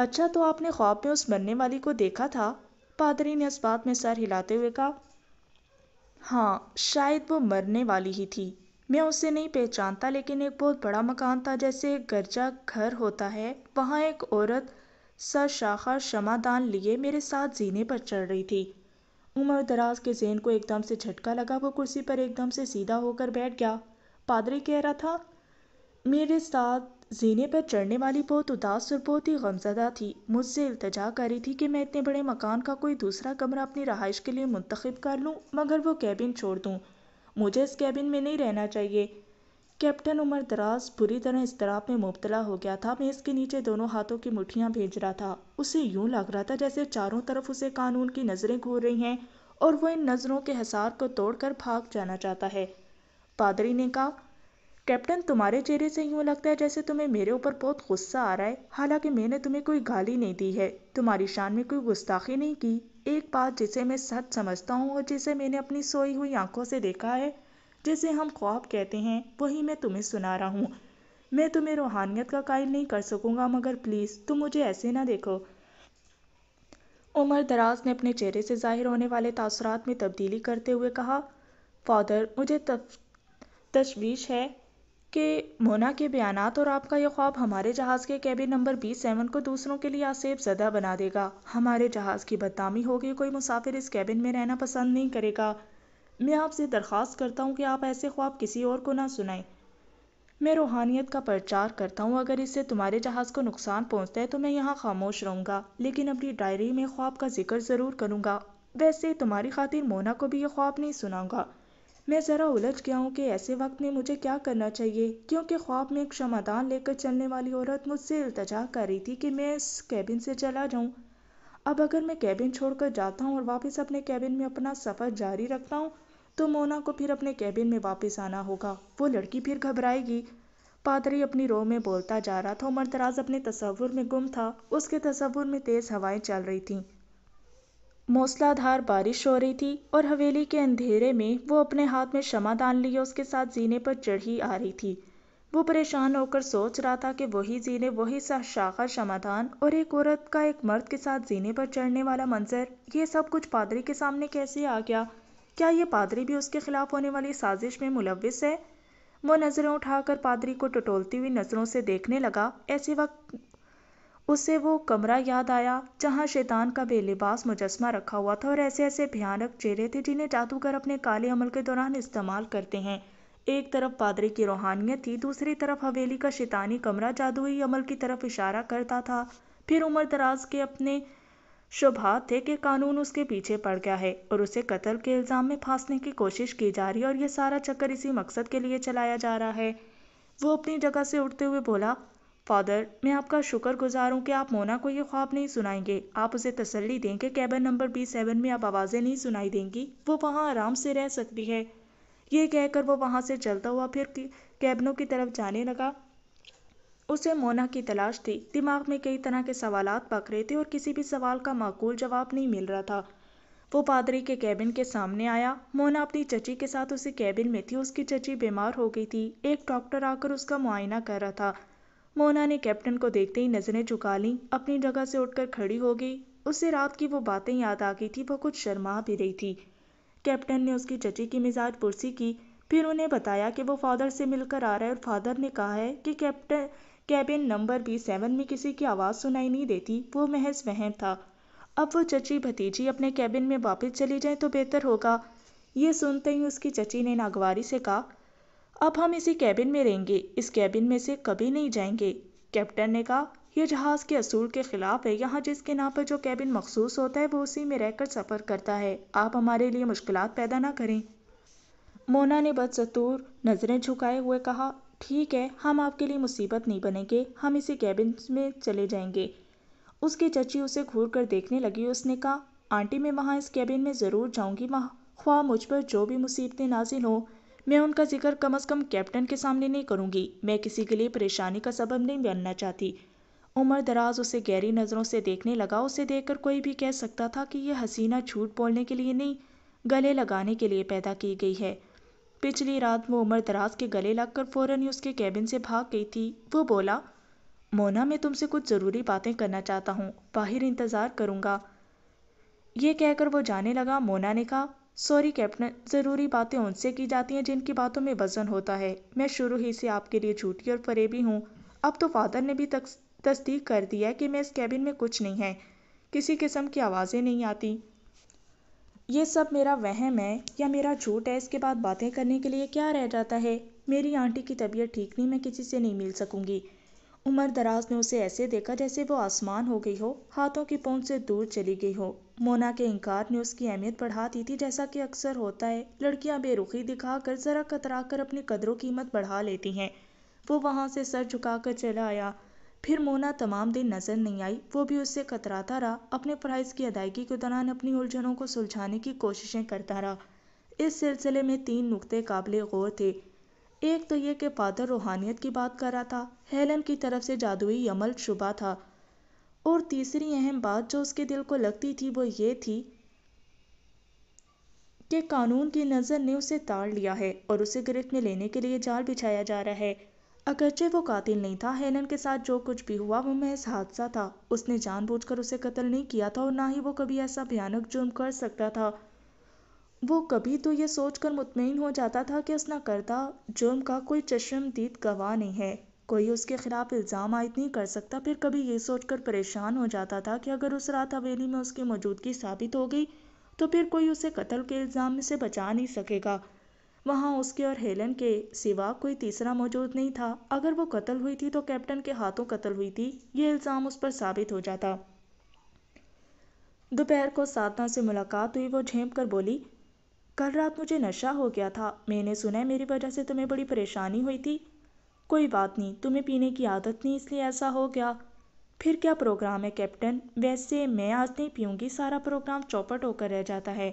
अच्छा तो आपने ख्वाब में उस मरने वाली को देखा था पादरी ने इस्बात बात में सर हिलाते हुए कहा हाँ शायद वो मरने वाली ही थी मैं उसे नहीं पहचानता लेकिन एक बहुत बड़ा मकान था जैसे गर्जा घर होता है वहाँ एक औरत सर शाखा शमादान लिए मेरे साथ जीने पर चढ़ रही थी उमर दराज के जहन को एकदम से झटका लगा वो कुर्सी पर एकदम से सीधा होकर बैठ गया पादरी कह रहा था मेरे साथ जीने पर चढ़ने वाली बहुत उदास और बहुत ही गमजदा थी मुझसे इल्तजा कर रही थी कि मैं इतने बड़े मकान का कोई दूसरा कमरा अपनी रहाइश के लिए मुंतखब कर लूँ मगर वो कैबिन छोड़ दूँ मुझे इस कैबिन में नहीं रहना चाहिए कैप्टन उमर दराज बुरी तरह इसतराब में मुबतला हो गया था मैं इसके नीचे दोनों हाथों की मुठियाँ भेज रहा था उसे यूं लग रहा था जैसे चारों तरफ उसे कानून की नज़रें घूर रही हैं और वो इन नज़रों के हिसार को तोड़कर भाग जाना चाहता है पादरी ने कहा कैप्टन तुम्हारे चेहरे से यूं लगता है जैसे तुम्हें मेरे ऊपर बहुत गुस्सा आ रहा है हालांकि मैंने तुम्हें कोई गाली नहीं दी है तुम्हारी शान में कोई गुस्ताखी नहीं की एक बात जिसे मैं सच समझता हूँ और जिसे मैंने अपनी सोई हुई आंखों से देखा है जिसे हम ख्वाब कहते हैं वही मैं तुम्हें सुना रहा हूँ मैं तुम्हें रूहानियत का कायल नहीं कर सकूँगा मगर प्लीज़ तुम मुझे ऐसे ना देखो उमर दराज ने अपने चेहरे से जाहिर होने वाले तासरात में तब्दीली करते हुए कहा फादर मुझे तशवीश है के मोना के बयान और आपका यह ख्वाब हमारे जहाज़ के कैबिन नंबर बी सेवन को दूसरों के लिए आसेब ज़दा बना देगा हमारे जहाज़ की बदनामी होगी कोई मुसाफिर इस कैबिन में रहना पसंद नहीं करेगा मैं आपसे दरख्वास्त करता हूँ कि आप ऐसे ख्वाब किसी और को ना सुनाएं मैं रूहानियत का प्रचार करता हूँ अगर इससे तुम्हारे जहाज़ को नुकसान पहुँचता है तो मैं यहाँ खामोश रहूँगा लेकिन अपनी डायरी में ख्वाब का जिक्र ज़रूर करूँगा वैसे तुम्हारी खातिर मोना को भी ये ख्वाब नहीं सुनाऊँगा मैं ज़रा उलझ गया हूँ कि ऐसे वक्त में मुझे क्या करना चाहिए क्योंकि ख्वाब में एक क्षमादान लेकर चलने वाली औरत मुझसे इल्तजा कर रही थी कि मैं इस कैबिन से चला जाऊँ अब अगर मैं कैबिन छोड़कर जाता हूँ और वापस अपने कैबिन में अपना सफ़र जारी रखता हूँ तो मोना को फिर अपने कैबिन में वापस आना होगा वो लड़की फिर घबराएगी पादरी अपनी रो में बोलता जा रहा था मरतराज़ अपने तस्वुर में गुम था उसके तस्वुर में तेज़ हवाएँ चल रही थीं मौसलाधार बारिश हो रही थी और हवेली के अंधेरे में वो अपने हाथ में क्षमा दान लिए उसके साथ जीने पर चढ़ी आ रही थी वो परेशान होकर सोच रहा था कि वही जीने वही शाखा समाधान और एक औरत का एक मर्द के साथ जीने पर चढ़ने वाला मंजर ये सब कुछ पादरी के सामने कैसे आ गया क्या ये पादरी भी उसके खिलाफ होने वाली साजिश में मुलविस है वो नज़रें उठाकर पादरी को टटोलती हुई नज़रों से देखने लगा ऐसे वक्त उसे वो कमरा याद आया जहाँ शैतान का बेलिबास मुजस्मा रखा हुआ था और ऐसे ऐसे भयानक चेहरे थे जिन्हें जादूगर अपने काले अमल के दौरान इस्तेमाल करते हैं एक तरफ पादरी की रूहानियत थी दूसरी तरफ हवेली का शैतानी कमरा जादुई अमल की तरफ इशारा करता था फिर उम्र दराज के अपने शुभा थे कि कानून उसके पीछे पड़ गया है और उसे कत्ल के इल्ज़ाम में फांसने की कोशिश की जा रही है और यह सारा चक्कर इसी मकसद के लिए चलाया जा रहा है वो अपनी जगह से उठते हुए बोला फ़ादर मैं आपका शुक्र गुजार हूँ कि आप मोना को ये ख्वाब नहीं सुनाएंगे आप उसे तसल्ली दें कि कैबन नंबर बी सेवन में आप आवाज़ें नहीं सुनाई देंगी वो वहाँ आराम से रह सकती है ये कहकर वो वहाँ से चलता हुआ फिर कैबनों की तरफ जाने लगा उसे मोना की तलाश थी दिमाग में कई तरह के सवाल पक रहे थे और किसी भी सवाल का माकूल जवाब नहीं मिल रहा था वो पादरी के कैबिन के सामने आया मोना अपनी चची के साथ उसी कैबिन में थी उसकी चची बीमार हो गई थी एक डॉक्टर आकर उसका मुआयना कर रहा था मोना ने कैप्टन को देखते ही नजरें चुका लीं अपनी जगह से उठकर खड़ी हो गई उसे रात की वो बातें याद आ गई थी वह कुछ शर्मा भी रही थी कैप्टन ने उसकी चची की मिजाज पुरसी की फिर उन्हें बताया कि वो फादर से मिलकर आ रहा है और फादर ने कहा है कि captain cabin number B seven में किसी की आवाज़ सुनाई नहीं देती वो महज वहम था अब वो चची भतीजी अपने कैबिन में वापस चली जाए तो बेहतर होगा ये सुनते ही उसकी चची ने नागवारी से कहा अब हम इसी कैबिन में रहेंगे इस कैबिन में से कभी नहीं जाएंगे कैप्टन ने कहा यह जहाज़ के असूल के ख़िलाफ़ है यहाँ जिसके नाम पर जो कैबिन मखसूस होता है वो उसी में रहकर सफ़र करता है आप हमारे लिए मुश्किल पैदा ना करें मोना ने बदसतूर नज़रें झुकाए हुए कहा ठीक है हम आपके लिए मुसीबत नहीं बनेंगे हम इसी कैबिन में चले जाएंगे उसकी चची उसे घूर कर देखने लगी उसने कहा आंटी मैं वहाँ इस कैबिन में ज़रूर जाऊँगी वहाँ ख्वाह मुझ पर जो भी मुसीबतें नाजिल हों मैं उनका जिक्र कम अज़ कम कैप्टन के सामने नहीं करूंगी मैं किसी के लिए परेशानी का सबब नहीं बनना चाहती उमर दराज उसे गहरी नज़रों से देखने लगा उसे देखकर कोई भी कह सकता था कि यह हसीना झूठ बोलने के लिए नहीं गले लगाने के लिए पैदा की गई है पिछली रात वो उमर दराज के गले लगकर फ़ौरन ही उसके कैबिन से भाग गई थी वो बोला मोना मैं तुमसे कुछ ज़रूरी बातें करना चाहता हूँ बाहर इंतज़ार करूँगा ये कहकर वो जाने लगा मोना ने कहा सॉरी कैप्टन ज़रूरी बातें उनसे की जाती हैं जिनकी बातों में वज़न होता है मैं शुरू ही से आपके लिए झूठी और फरेबी हूँ अब तो फादर ने भी तस्दीक कर दी है कि मैं इस कैबिन में कुछ नहीं है किसी किस्म की आवाज़ें नहीं आती ये सब मेरा वहम है या मेरा झूठ है इसके बाद बातें करने के लिए क्या रह जाता है मेरी आंटी की तबीयत ठीक नहीं मैं किसी से नहीं मिल सकूंगी उम्र दराज ने उसे ऐसे देखा जैसे वो आसमान हो गई हो हाथों की पहुंच से दूर चली गई हो मोना के इनकार ने उसकी अहमियत बढ़ा दी थी जैसा कि अक्सर होता है लड़कियां बेरुखी दिखाकर जरा कतराकर अपनी कदरों कीमत बढ़ा लेती हैं वो वहां से सर झुकाकर चला आया फिर मोना तमाम दिन नजर नहीं आई वो भी उससे कतराता रहा अपने प्राइज की अदायगी के दौरान अपनी उलझनों को सुलझाने की कोशिशें करता रहा इस सिलसिले में तीन नुकते काबिल गौर थे एक तो ये कि फादर रूहानियत की बात कर रहा था हेलन की तरफ से जादुई अमल शुबा था और तीसरी अहम बात जो उसके दिल को लगती थी वो ये थी कि कानून की नज़र ने उसे ताड़ लिया है और उसे गिरफ्त में लेने के लिए जाल बिछाया जा रहा है अगरचे वो कातिल नहीं था हेलन के साथ जो कुछ भी हुआ वो महज हादसा था उसने जानबूझकर उसे कत्ल नहीं किया था और ना ही वो कभी ऐसा भयानक जुर्म कर सकता था वो कभी तो ये सोचकर मुतमिन हो जाता था कि उसका करता जुर्म का कोई चश्मदीद गवाह नहीं है कोई उसके खिलाफ इल्ज़ाम आयद नहीं कर सकता फिर कभी ये सोचकर परेशान हो जाता था कि अगर उस रात हवेली में उसकी मौजूदगी साबित हो गई तो फिर कोई उसे कत्ल के इल्ज़ाम से बचा नहीं सकेगा वहाँ उसके और हेलन के सिवा कोई तीसरा मौजूद नहीं था अगर वो कत्ल हुई थी तो कैप्टन के हाथों कत्ल हुई थी ये इल्ज़ाम उस पर साबित हो जाता दोपहर को साधना से मुलाकात हुई वो झेंप कर बोली कल रात मुझे नशा हो गया था मैंने सुना है मेरी वजह से तुम्हें बड़ी परेशानी हुई थी कोई बात नहीं तुम्हें पीने की आदत नहीं इसलिए ऐसा हो गया फिर क्या प्रोग्राम है कैप्टन वैसे मैं आज नहीं पीऊँगी सारा प्रोग्राम चौपट होकर रह जाता है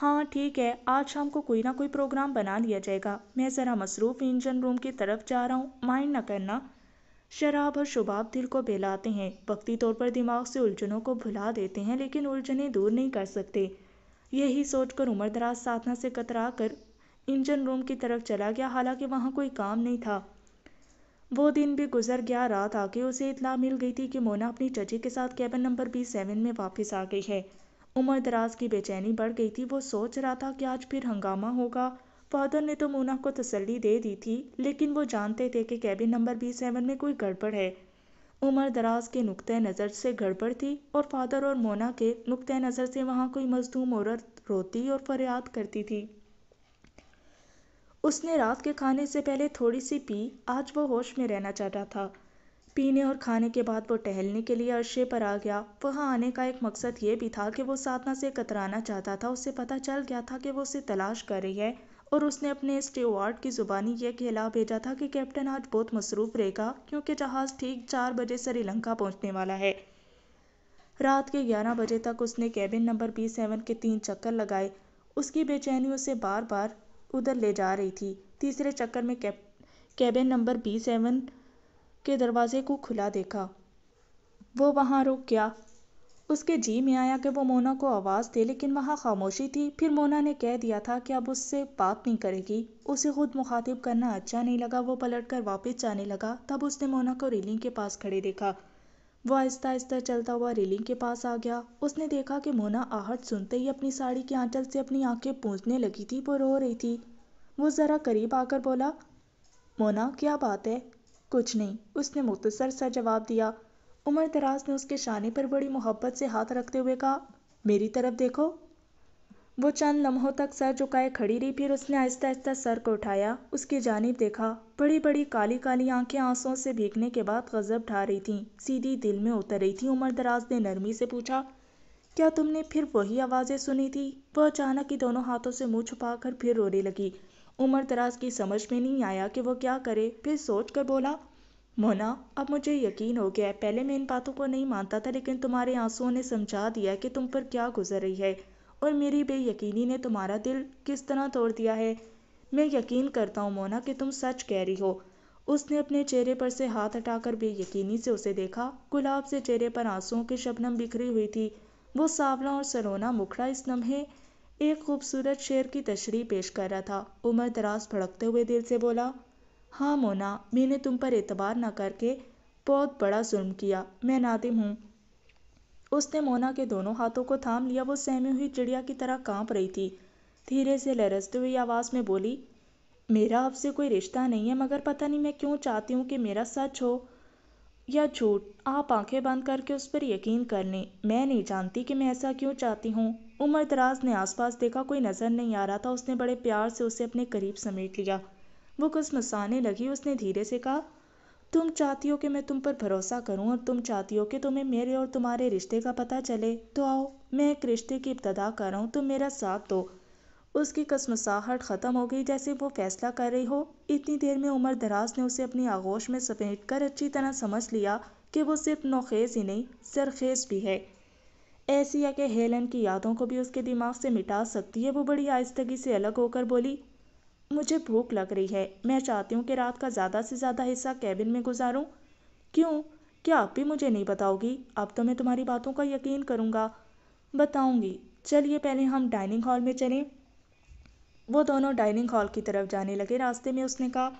हाँ ठीक है आज शाम को कोई ना कोई प्रोग्राम बना लिया जाएगा मैं ज़रा मसरूफ़ इंजन रूम की तरफ जा रहा हूँ माइंड ना करना शराब और शुबाब दिल को बहलाते हैं वक्ती तौर पर दिमाग से उलझनों को भुला देते हैं लेकिन उलझने दूर नहीं कर सकते यही सोचकर दराज साधना से कतरा कर इंजन रूम की तरफ चला गया हालांकि वहाँ कोई काम नहीं था वो दिन भी गुजर गया रात आके उसे इतला मिल गई थी कि मोना अपनी चची के साथ कैबिन नंबर बी सेवन में वापस आ गई है उमर दराज की बेचैनी बढ़ गई थी वो सोच रहा था कि आज फिर हंगामा होगा फादर ने तो मोना को तसल्ली दे दी थी लेकिन वो जानते थे कि कैबिन नंबर बी सेवन में कोई गड़बड़ है उम्र दराज के नुक़्तः नज़र से गड़बड़ थी और फ़ादर और मोना के नुक़्तः नज़र से वहाँ कोई मजदूम औरत रोती और फ़रियाद करती थी उसने रात के खाने से पहले थोड़ी सी पी आज वो होश में रहना चाहता था पीने और खाने के बाद वो टहलने के लिए अरशे पर आ गया वहाँ आने का एक मकसद ये भी था कि वो साधना से कतराना चाहता था उसे पता चल गया था कि वो उसे तलाश कर रही है और उसने अपने स्टीवार्ड की जुबानी यह कहला भेजा था कि कैप्टन आज बहुत मसरूफ रहेगा क्योंकि जहाज़ ठीक चार बजे श्रीलंका पहुंचने वाला है रात के ग्यारह बजे तक उसने कैबिन नंबर बी सेवन के तीन चक्कर लगाए उसकी बेचैनी उसे बार बार उधर ले जा रही थी तीसरे चक्कर में cap cabin number B seven के दरवाजे को खुला देखा वो वहाँ रुक गया उसके जी में आया कि वो मोना को आवाज़ दे लेकिन वहाँ खामोशी थी फिर मोना ने कह दिया था कि अब उससे बात नहीं करेगी उसे खुद मुखातिब करना अच्छा नहीं लगा वो पलट कर वापस जाने लगा तब उसने मोना को रेलिंग के पास खड़े देखा वह आहिस्ता आहिस्ता चलता हुआ रेलिंग के पास आ गया उसने देखा कि मोना आहट सुनते ही अपनी साड़ी की आंचल से अपनी आंखें पूंछने लगी थी वो रो रही थी वो ज़रा करीब आकर बोला मोना क्या बात है कुछ नहीं उसने मुख्तसर सा जवाब दिया उमर दराज ने उसके शाने पर बड़ी मोहब्बत से हाथ रखते हुए कहा मेरी तरफ देखो वो चंद लम्हों तक सर झुकाए खड़ी रही फिर उसने आहिस्ता आहिस्ता सर को उठाया उसकी जानब देखा बड़ी बड़ी काली काली आंखें आंसुओं से भीगने के बाद गजब ढा रही थीं सीधी दिल में उतर रही थी उमर दराज ने नरमी से पूछा क्या तुमने फिर वही आवाज़ें सुनी थी वह अचानक ही दोनों हाथों से मुँह छुपा कर फिर रोने लगी उमर दराज की समझ में नहीं आया कि वो क्या करे फिर सोच कर बोला मोना अब मुझे यकीन हो गया है पहले मैं इन बातों को नहीं मानता था लेकिन तुम्हारे आंसुओं ने समझा दिया कि तुम पर क्या गुजर रही है और मेरी बेयकीनी ने तुम्हारा दिल किस तरह तोड़ दिया है मैं यकीन करता हूँ मोना कि तुम सच कह रही हो उसने अपने चेहरे पर से हाथ हटाकर बेयकीनी से उसे देखा गुलाब से चेहरे पर आंसुओं की शबनम बिखरी हुई थी वो सावला और सलोना मुखड़ा इस लम्हे एक खूबसूरत शेर की तशरी पेश कर रहा था उम्र दराज भड़कते हुए दिल से बोला हाँ मोना मैंने तुम पर एतबार न करके बहुत बड़ा जुल्म किया मैं नादिम हूँ उसने मोना के दोनों हाथों को थाम लिया वो सहमी हुई चिड़िया की तरह कांप रही थी धीरे से लहरसती हुई आवाज़ में बोली मेरा आपसे कोई रिश्ता नहीं है मगर पता नहीं मैं क्यों चाहती हूँ कि मेरा सच हो या झूठ आप आंखें बंद करके उस पर यकीन कर लें मैं नहीं जानती कि मैं ऐसा क्यों चाहती हूँ उमर दराज ने आसपास देखा कोई नज़र नहीं आ रहा था उसने बड़े प्यार से उसे अपने करीब समेट लिया वो कुछ लगी उसने धीरे से कहा तुम चाहती हो कि मैं तुम पर भरोसा करूं और तुम चाहती हो कि तुम्हें मेरे और तुम्हारे रिश्ते का पता चले तो आओ मैं एक रिश्ते की इब्तदा कर रहा हूं तुम मेरा साथ दो उसकी कसमसाहट ख़त्म हो गई जैसे वो फैसला कर रही हो इतनी देर में उमर दराज ने उसे अपनी आगोश में सपेट कर अच्छी तरह समझ लिया कि वो सिर्फ नोखेज़ ही नहीं सरखेज़ भी है ऐसी है के हेलन की यादों को भी उसके दिमाग से मिटा सकती है वो बड़ी आहिस्तगी से अलग होकर बोली मुझे भूख लग रही है मैं चाहती हूँ कि रात का ज़्यादा से ज़्यादा हिस्सा कैबिन में गुजारूँ क्यों क्या आप भी मुझे नहीं बताओगी अब तो मैं तुम्हारी बातों का यकीन करूँगा बताऊँगी चलिए पहले हम डाइनिंग हॉल में चलें वो दोनों डाइनिंग हॉल की तरफ जाने लगे रास्ते में उसने कहा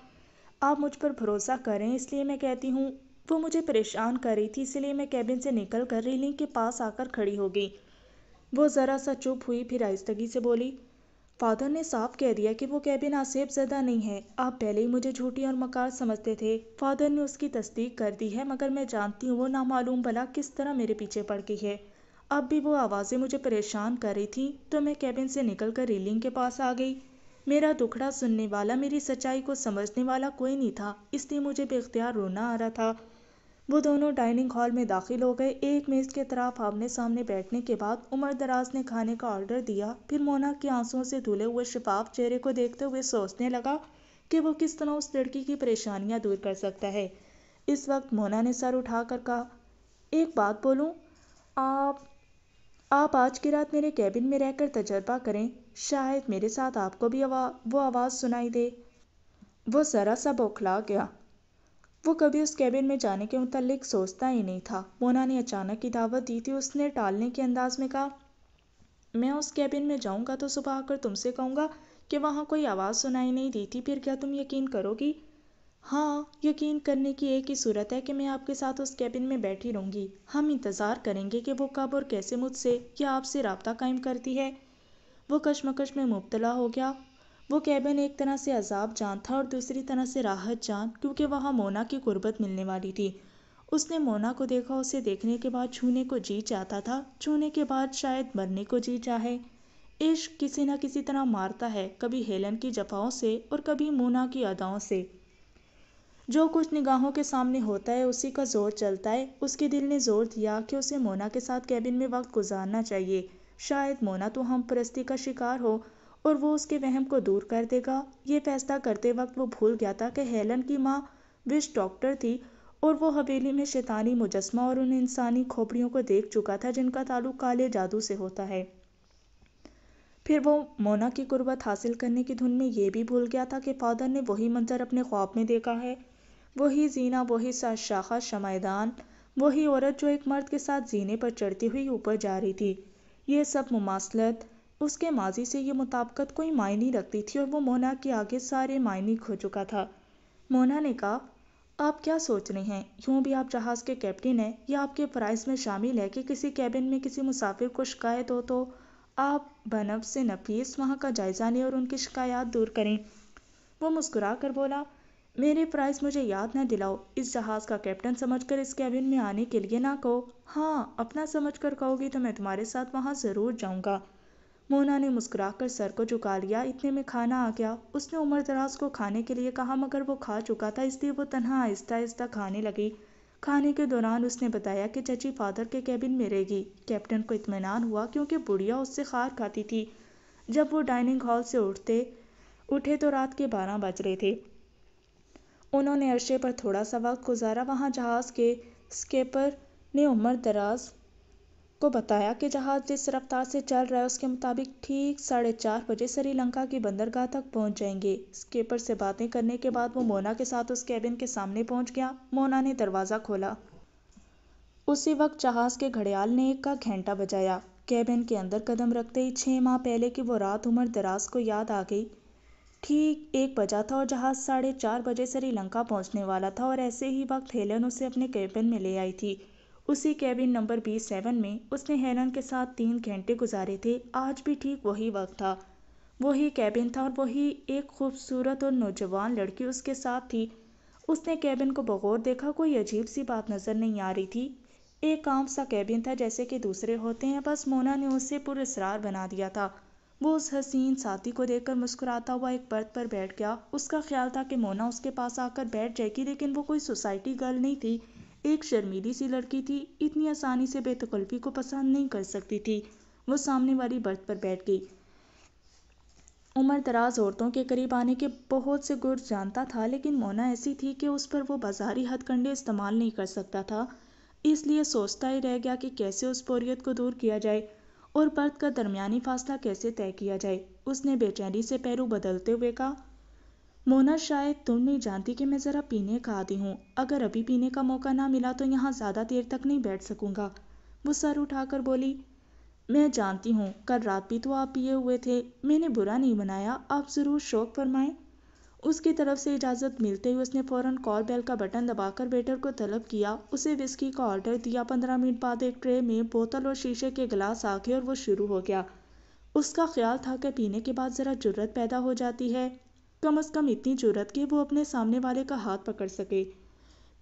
आप मुझ पर भरोसा करें इसलिए मैं कहती हूँ वो मुझे परेशान कर रही थी इसलिए मैं कैबिन से निकल कर रेलिंग के पास आकर खड़ी हो गई वो ज़रा सा चुप हुई फिर आहिस्तगी से बोली फ़ादर ने साफ कह दिया कि वो कैबिन ज़दा नहीं है आप पहले ही मुझे झूठी और मकार समझते थे फादर ने उसकी तस्दीक कर दी है मगर मैं जानती हूँ वो नामालूम भला किस तरह मेरे पीछे पड़ गई है अब भी वो आवाज़ें मुझे परेशान कर रही थी तो मैं कैबिन से निकल कर रेलिंग के पास आ गई मेरा दुखड़ा सुनने वाला मेरी सच्चाई को समझने वाला कोई नहीं था इसलिए मुझे बेख्तियार रोना आ रहा था वो दोनों डाइनिंग हॉल में दाखिल हो गए एक मेज के तरफ आमने सामने बैठने के बाद उमर दराज ने खाने का ऑर्डर दिया फिर मोना के आंसुओं से धुले हुए शिफाफ़ चेहरे को देखते हुए सोचने लगा कि वो किस तरह उस लड़की की परेशानियां दूर कर सकता है इस वक्त मोना ने सर उठाकर कहा एक बात बोलूं आप आप आज की रात मेरे कैबिन में रहकर तजर्बा करें शायद मेरे साथ आपको भी आवा, वो आवाज़ सुनाई दे वो ज़रा सा बौखला गया वो कभी उस कैबिन में जाने के मुतल्लिक सोचता ही नहीं था मोना ने अचानक ही दावत दी थी उसने टालने के अंदाज में कहा मैं उस कैबिन में जाऊंगा तो सुबह आकर तुमसे कहूंगा कि वहाँ कोई आवाज़ सुनाई नहीं दी थी फिर क्या तुम यकीन करोगी हाँ यकीन करने की एक ही सूरत है कि मैं आपके साथ उस कैबिन में बैठी रहूँगी हम इंतज़ार करेंगे कि वो कब और कैसे मुझसे या आपसे रबता कायम करती है वो कशमकश में मुबतला हो गया वो कैबिन एक तरह से अज़ाब जान था और दूसरी तरह से राहत जान क्योंकि वहाँ मोना की गुर्बत मिलने वाली थी उसने मोना को देखा उसे देखने के बाद छूने को जी चाहता था छूने के बाद शायद मरने को जी चाहे इश्क किसी न किसी तरह मारता है कभी हेलन की जफाओं से और कभी मोना की अदाओं से जो कुछ निगाहों के सामने होता है उसी का जोर चलता है उसके दिल ने जोर दिया कि उसे मोना के साथ कैबिन में वक्त गुजारना चाहिए शायद मोना तो हम परस्ती का शिकार हो और वो उसके वहम को दूर कर देगा ये फैसला करते वक्त वो भूल गया था कि हेलन की माँ विश डॉक्टर थी और वो हवेली में शैतानी मुजस्मा और उन इंसानी खोपड़ियों को देख चुका था जिनका ताल्लुक काले जादू से होता है फिर वो मोना की गुर्बत हासिल करने की धुन में यह भी भूल गया था कि फादर ने वही मंजर अपने ख्वाब में देखा है वही जीना वही शाखा शमायदान वही औरत जो एक मर्द के साथ जीने पर चढ़ती हुई ऊपर जा रही थी ये सब मुमासलत उसके माजी से ये मुताबकत कोई मायने रखती थी और वो मोना के आगे सारे मायने खो चुका था मोना ने कहा आप क्या सोच रहे हैं यूं भी आप जहाज के कैप्टन हैं या आपके फ़राइज में शामिल है कि किसी कैबिन में किसी मुसाफिर को शिकायत हो तो आप बनब से नफीस वहाँ का जायज़ा लें और उनकी शिकायत दूर करें वो मुस्कुरा कर बोला मेरे प्राइस मुझे याद ना दिलाओ इस जहाज़ का कैप्टन समझकर इस कैबिन में आने के लिए ना कहो हाँ अपना समझकर कहोगी तो मैं तुम्हारे साथ वहाँ ज़रूर जाऊँगा मोना ने मुस्कुराकर सर को झुका लिया इतने में खाना आ गया उसने उमर दराज को खाने के लिए कहा मगर वो खा चुका था इसलिए वो तनहा आहिस्ता आहिस्ता खाने लगी खाने के दौरान उसने बताया कि चची फादर के कैबिन में रहेगी कैप्टन को इतमान हुआ क्योंकि बुढ़िया उससे खार खाती थी जब वो डाइनिंग हॉल से उठते उठे तो रात के बारह बज रहे थे उन्होंने अरशे पर थोड़ा सा वक्त गुजारा वहाँ जहाज़ के स्केपर ने उमर दराज को बताया कि जहाज जिस रफ्तार से चल रहा है उसके मुताबिक ठीक साढ़े चार बजे श्रीलंका की बंदरगाह तक पहुंच जाएंगे स्केपर से बातें करने के बाद वो मोना के साथ उस कैबिन के सामने पहुंच गया मोना ने दरवाज़ा खोला उसी वक्त जहाज़ के घड़ियाल ने एक का घंटा बजाया कैबिन के अंदर कदम रखते ही छः माह पहले की वो रात उम्र दराज को याद आ गई ठीक एक बजा था और जहाज़ साढ़े चार बजे श्रीलंका पहुंचने वाला था और ऐसे ही वक्त हेलन उसे अपने कैबिन में ले आई थी उसी कैबिन नंबर बी सेवन में उसने हेलन के साथ तीन घंटे गुजारे थे आज भी ठीक वही वक्त था वही कैबिन था और वही एक खूबसूरत और नौजवान लड़की उसके साथ थी उसने कैबिन को बगौर देखा कोई अजीब सी बात नज़र नहीं आ रही थी एक आम सा कैबिन था जैसे कि दूसरे होते हैं बस मोना ने उसे पुरस्कार बना दिया था वो उस हसीन साथी को देखकर मुस्कुराता हुआ एक बर्थ पर बैठ गया उसका ख्याल था कि मोना उसके पास आकर बैठ जाएगी लेकिन वो कोई सोसाइटी गर्ल नहीं थी एक शर्मीली सी लड़की थी इतनी आसानी से बेतकल्फी को पसंद नहीं कर सकती थी वो सामने वाली बर्थ पर बैठ गई उम्र दराज औरतों के करीब आने के बहुत से गुर जानता था लेकिन मोना ऐसी थी कि उस पर वो बाजारी हथकंडे इस्तेमाल नहीं कर सकता था इसलिए सोचता ही रह गया कि कैसे उस बोरियत को दूर किया जाए और बर्थ का दरमियानी फासला कैसे तय किया जाए उसने बेचैनी से पैरू बदलते हुए कहा मोना शायद तुम नहीं जानती कि मैं ज़रा पीने का आदि हूँ अगर अभी पीने का मौका ना मिला तो यहाँ ज़्यादा देर तक नहीं बैठ सकूँगा वो सर उठाकर बोली मैं जानती हूँ कल रात भी तो आप पिए हुए थे मैंने बुरा नहीं बनाया आप ज़रूर शौक फरमाएं उसकी तरफ से इजाज़त मिलते ही उसने फ़ौरन कॉल बेल का बटन दबाकर वेटर को तलब किया उसे विस्की का ऑर्डर दिया पंद्रह मिनट बाद एक ट्रे में बोतल और शीशे के गिलास आ गए और वो शुरू हो गया उसका ख्याल था कि पीने के बाद ज़रा जरूरत पैदा हो जाती है कम अज़ कम इतनी जरूरत कि वो अपने सामने वाले का हाथ पकड़ सके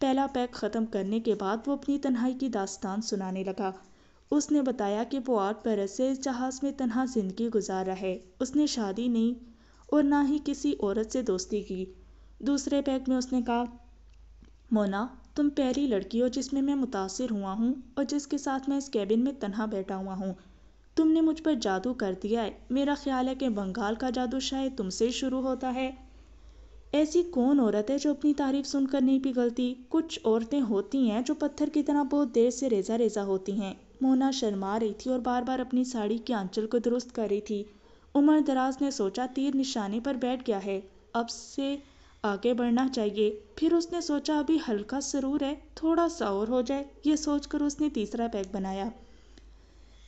पहला पैक ख़त्म करने के बाद वो अपनी तन्हाई की दास्तान सुनाने लगा उसने बताया कि वो आठ बरस से इस जहाज़ में तनहा ज़िंदगी गुजार रहा है उसने शादी नहीं और ना ही किसी औरत से दोस्ती की दूसरे पैक में उसने कहा मोना तुम पहली लड़की हो जिसमें मैं मुतासर हुआ हूँ और जिसके साथ मैं इस कैबिन में तनहा बैठा हुआ हूँ तुमने मुझ पर जादू कर दिया है मेरा ख्याल है कि बंगाल का जादू शायद तुमसे शुरू होता है ऐसी कौन औरत है जो अपनी तारीफ सुनकर नहीं पिघलती कुछ औरतें होती हैं जो पत्थर की तरह बहुत देर से रेजा रेजा होती हैं मोना शर्मा रही थी और बार बार अपनी साड़ी के आंचल को दुरुस्त कर रही थी उमर दराज ने सोचा तीर निशाने पर बैठ गया है अब से आगे बढ़ना चाहिए फिर उसने सोचा अभी हल्का सरूर है थोड़ा सा और हो जाए ये सोचकर उसने तीसरा पैक बनाया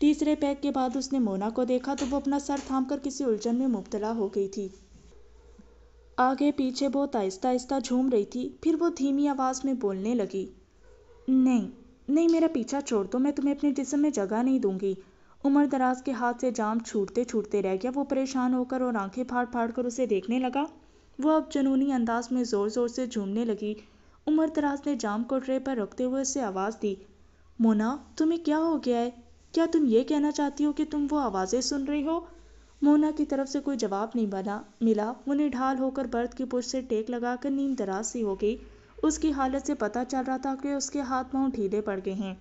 तीसरे पैक के बाद उसने मोना को देखा तो वो अपना सर थाम कर किसी उलझन में मुबतला हो गई थी आगे पीछे बहुत आहिस्ता आहिस्ता झूम रही थी फिर वो धीमी आवाज़ में बोलने लगी नहीं नहीं मेरा पीछा छोड़ दो मैं तुम्हें अपने जिसम में जगह नहीं दूंगी उमर दराज के हाथ से जाम छूटते छूटते रह गया वो परेशान होकर और आंखें फाड़ फाड़ कर उसे देखने लगा वो अब जुनूनी अंदाज में ज़ोर ज़ोर से झूमने लगी उमर दराज ने जाम को ट्रे पर रखते हुए उसे आवाज़ दी मोना तुम्हें क्या हो गया है क्या तुम ये कहना चाहती हो कि तुम वो आवाज़ें सुन रही हो मोना की तरफ से कोई जवाब नहीं बना मिला वो निढाल होकर बर्थ की पुर से टेक लगाकर नींद दराज सी हो गई उसकी हालत से पता चल रहा था कि उसके हाथ पाँव ढीले पड़ गए हैं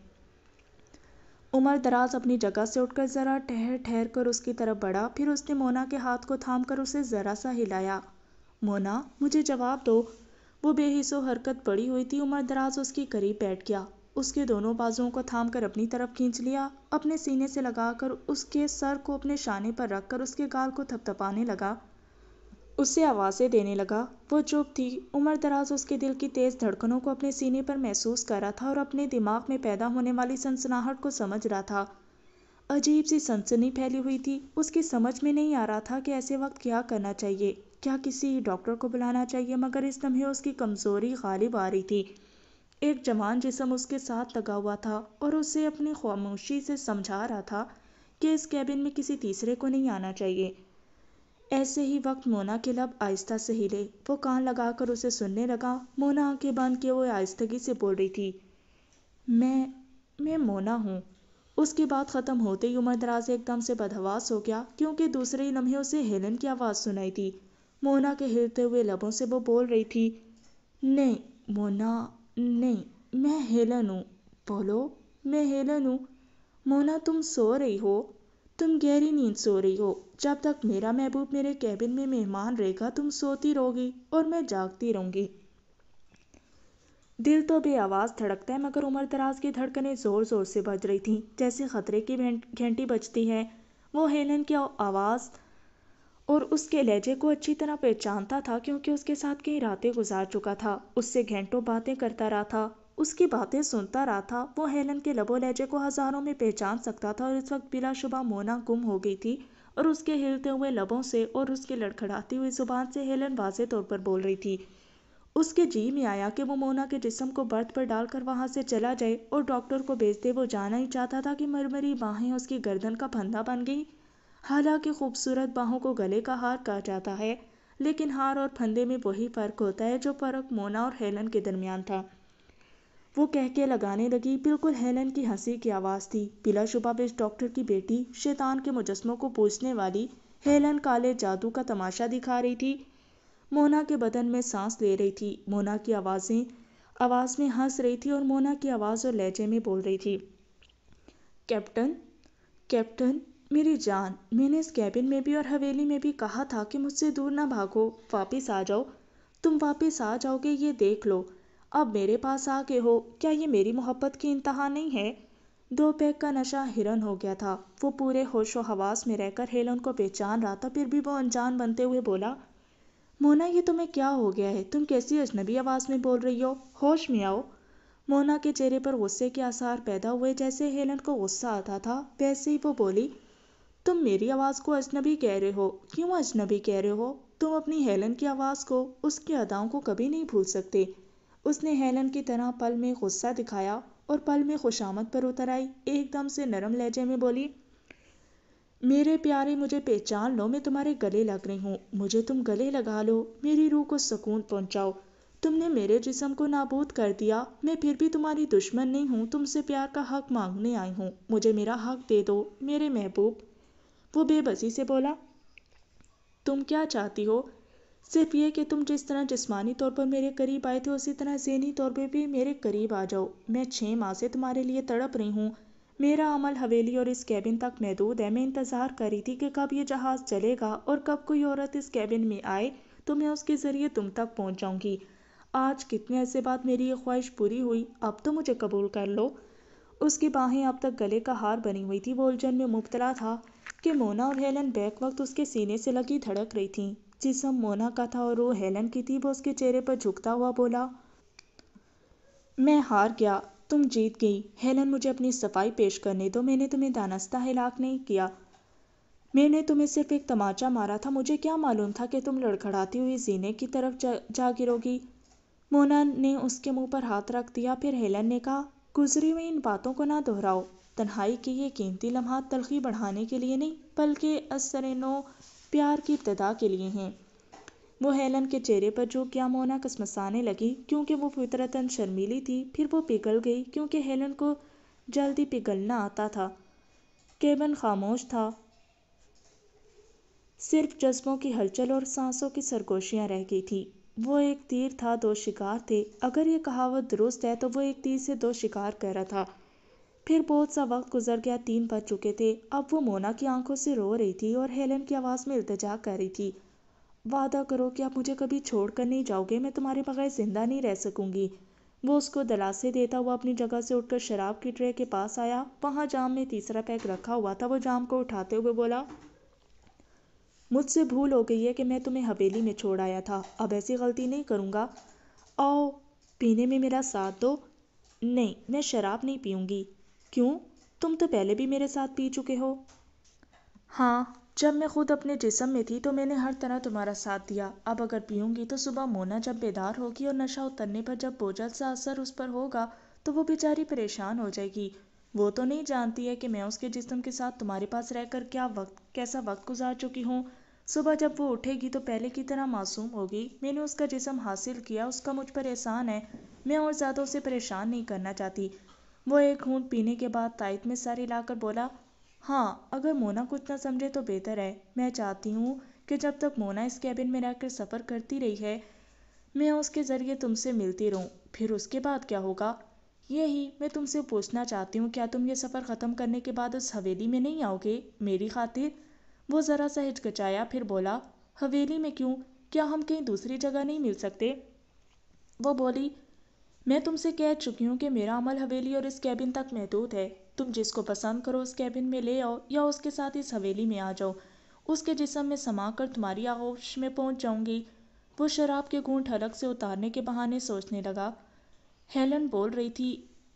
उमर दराज अपनी जगह से उठकर ज़रा ठहर ठहर कर उसकी तरफ बढ़ा फिर उसने मोना के हाथ को थाम कर उसे ज़रा सा हिलाया मोना मुझे जवाब दो वो बेहिसो हरकत पड़ी हुई थी उमर दराज उसके करीब बैठ गया उसके दोनों बाजुओं को थाम कर अपनी तरफ खींच लिया अपने सीने से लगाकर उसके सर को अपने शाने पर रखकर उसके गाल को थपथपाने लगा उससे आवाज़ें देने लगा वो चुप थी उम्र दराज उसके दिल की तेज़ धड़कनों को अपने सीने पर महसूस कर रहा था और अपने दिमाग में पैदा होने वाली सनसनाहट को समझ रहा था अजीब सी सनसनी फैली हुई थी उसकी समझ में नहीं आ रहा था कि ऐसे वक्त क्या करना चाहिए क्या किसी डॉक्टर को बुलाना चाहिए मगर इस लम्हे उसकी कमज़ोरी गालिब आ रही थी एक जवान जिसम उसके साथ लगा हुआ था और उसे अपनी खामोशी से समझा रहा था कि इस कैबिन में किसी तीसरे को नहीं आना चाहिए ऐसे ही वक्त मोना के लब आहिस्ता से हिले वो कान लगाकर उसे सुनने लगा मोना आंखें बंद के वो आहिस्तगी से बोल रही थी मैं मैं मोना हूँ उसकी बात ख़त्म होते ही उमर दराज एकदम से बदहवास हो गया क्योंकि दूसरे ही लम्हे उसे हेलन की आवाज़ सुनाई थी मोना के हिलते हुए लबों से वो बोल रही थी नहीं मोना नहीं मैं हेलन हूँ बोलो मैं हेलन हूँ मोना तुम सो रही हो तुम गहरी नींद सो रही हो जब तक मेरा महबूब मेरे कैबिन में मेहमान रहेगा तुम सोती रहोगी और मैं जागती रहूंगी दिल तो आवाज़ धड़कता है मगर उम्र दराज की धड़कनें ज़ोर ज़ोर से बज रही थी जैसे खतरे की घंटी बजती है वो हेलन की आवाज़ और उसके लहजे को अच्छी तरह पहचानता था क्योंकि उसके साथ कई रातें गुजार चुका था उससे घंटों बातें करता रहा था उसकी बातें सुनता रहा था वो हेलन के लबो लहजे को हजारों में पहचान सकता था और इस वक्त बिलाशुबा मोना गुम हो गई थी और उसके हिलते हुए लबों से और उसके लड़खड़ाती हुई जुबान से हेलन वाजे तौर पर बोल रही थी उसके जी में आया कि वो मोना के जिसम को बर्थ पर डालकर वहाँ से चला जाए और डॉक्टर को भेजते वो जाना ही चाहता था कि मरमरी बाहें उसकी गर्दन का फंदा बन गई हालांकि खूबसूरत बाहों को गले का हार कहा जाता है लेकिन हार और फंदे में वही फर्क होता है जो फर्क मोना और हेलन के दरमियान था वो कह के लगाने लगी बिल्कुल हेलन की हंसी की आवाज़ थी बिलाशुबा बेश डॉक्टर की बेटी शैतान के मुजस्मों को पूछने वाली हेलन काले जादू का तमाशा दिखा रही थी मोना के बदन में सांस ले रही थी मोना की आवाज़ें आवाज़ में हंस रही थी और मोना की आवाज़ और लहजे में बोल रही थी कैप्टन कैप्टन मेरी जान मैंने इस कैबिन में भी और हवेली में भी कहा था कि मुझसे दूर ना भागो वापस आ जाओ तुम वापस आ जाओगे ये देख लो अब मेरे पास आके हो क्या ये मेरी मोहब्बत की इंतहा नहीं है दो पैक का नशा हिरन हो गया था वो पूरे होशो हवास में रहकर हेलन को पहचान रहा था फिर भी वो अनजान बनते हुए बोला मोना ये तुम्हें क्या हो गया है तुम कैसी अजनबी आवाज़ में बोल रही हो होश में आओ मोना के चेहरे पर गुस्से के आसार पैदा हुए जैसे हेलन को गुस्सा आता था वैसे ही वो बोली तुम मेरी आवाज़ को अजनबी कह रहे हो क्यों अजनबी कह रहे हो तुम अपनी हेलन की आवाज़ को उसकी अदाओं को कभी नहीं भूल सकते उसने हेलन की तरह पल में गुस्सा दिखाया और पल में खुशामद पर उतर आई एकदम से नरम लहजे में बोली मेरे प्यारे मुझे पहचान लो मैं तुम्हारे गले लग रही हूँ मुझे तुम गले लगा लो मेरी रूह को सुकून पहुँचाओ तुमने मेरे जिसम को नाबूद कर दिया मैं फिर भी तुम्हारी दुश्मन नहीं हूँ तुमसे प्यार का हक मांगने आई हूँ मुझे मेरा हक दे दो मेरे महबूब वो बेबसी से बोला तुम क्या चाहती हो सिर्फ ये कि तुम जिस तरह जिस्मानी तौर पर मेरे करीब आए थे उसी तरह जहनी तौर पर भी मेरे करीब आ जाओ मैं छः माह से तुम्हारे लिए तड़प रही हूँ मेरा अमल हवेली और इस कैबिन तक महदूद है मैं इंतज़ार कर रही थी कि कब ये जहाज़ चलेगा और कब कोई औरत इस कैबिन में आए तो मैं उसके ज़रिए तुम तक पहुँच जाऊँगी आज कितने ऐसे बाद मेरी ये ख्वाहिश पूरी हुई अब तो मुझे कबूल कर लो उसकी बाहें अब तक गले का हार बनी हुई थी वो उलझन में मुबतला था कि मोना और हेलन बैक वक्त उसके सीने से लगी धड़क रही थी जिसम मोना का था और वो हेलन की थी वो उसके चेहरे पर झुकता हुआ बोला मैं हार गया तुम जीत गई हेलन मुझे अपनी सफाई पेश करने दो मैंने तुम्हें दानस्ता हिलाक नहीं किया मैंने तुम्हें सिर्फ एक तमाचा मारा था मुझे क्या मालूम था कि तुम लड़खड़ाती हुई जीने की तरफ जा, जा गिरोगी मोना ने उसके मुंह पर हाथ रख दिया फिर हेलन ने कहा गुजरी हुई इन बातों को ना दोहराओ तन्हाई के ये कीमती लम्हा तलखी बढ़ाने के लिए नहीं बल्कि असर नो प्यार की इब्तदा के लिए हैं वो हेलन के चेहरे पर जो क्या मोना कसमसाने लगी क्योंकि वो फितरतन शर्मीली थी फिर वो पिघल गई क्योंकि हेलन को जल्दी पिघलना आता था केबन खामोश था सिर्फ जज्बों की हलचल और सांसों की सरगोशियाँ रह गई थी वो एक तीर था दो शिकार थे अगर ये कहावत दुरुस्त है तो वो एक तीर से दो शिकार कर रहा था फिर बहुत सा वक्त गुजर गया तीन बज चुके थे अब वो मोना की आंखों से रो रही थी और हेलन की आवाज़ में इल्तजा कर रही थी वादा करो कि आप मुझे कभी छोड़ कर नहीं जाओगे मैं तुम्हारे बगैर जिंदा नहीं रह सकूंगी वो उसको दलासे देता हुआ अपनी जगह से उठकर शराब की ट्रे के पास आया वहाँ जाम में तीसरा पैक रखा हुआ था वो जाम को उठाते हुए बोला मुझसे भूल हो गई है कि मैं तुम्हें हवेली में छोड़ आया था अब ऐसी गलती नहीं करूँगा आओ पीने में मेरा साथ दो नहीं मैं शराब नहीं पीऊँगी क्यों तुम तो पहले भी मेरे साथ पी चुके हो हाँ जब मैं खुद अपने जिसम में थी तो मैंने हर तरह तुम्हारा साथ दिया अब अगर पीऊंगी तो सुबह मोना जब बेदार होगी और नशा उतरने पर जब बोझल सा असर उस पर होगा तो वो बेचारी परेशान हो जाएगी वो तो नहीं जानती है कि मैं उसके जिसम के साथ तुम्हारे पास रहकर क्या वक्त कैसा वक्त गुजार चुकी हूँ सुबह जब वो उठेगी तो पहले की तरह मासूम होगी मैंने उसका जिसम हासिल किया उसका मुझ पर एहसान है मैं और ज़्यादा उसे परेशान नहीं करना चाहती वो एक घूंट पीने के बाद ताइत में सर हिलाकर बोला हाँ अगर मोना कुछ ना समझे तो बेहतर है मैं चाहती हूँ कि जब तक मोना इस कैबिन में रहकर सफ़र करती रही है मैं उसके ज़रिए तुमसे मिलती रहूँ फिर उसके बाद क्या होगा यही मैं तुमसे पूछना चाहती हूँ क्या तुम ये सफ़र ख़त्म करने के बाद उस हवेली में नहीं आओगे मेरी खातिर वो ज़रा सा हिचकचाया फिर बोला हवेली में क्यों क्या हम कहीं दूसरी जगह नहीं मिल सकते वो बोली मैं तुमसे कह चुकी हूँ कि मेरा अमल हवेली और इस कैबिन तक महदूद है तुम जिसको पसंद करो उस कैबिन में ले आओ या उसके साथ इस हवेली में आ जाओ उसके जिसम में समा कर तुम्हारी आगोश में पहुँच जाऊँगी वो शराब के घूंट हलक से उतारने के बहाने सोचने लगा हेलन बोल रही थी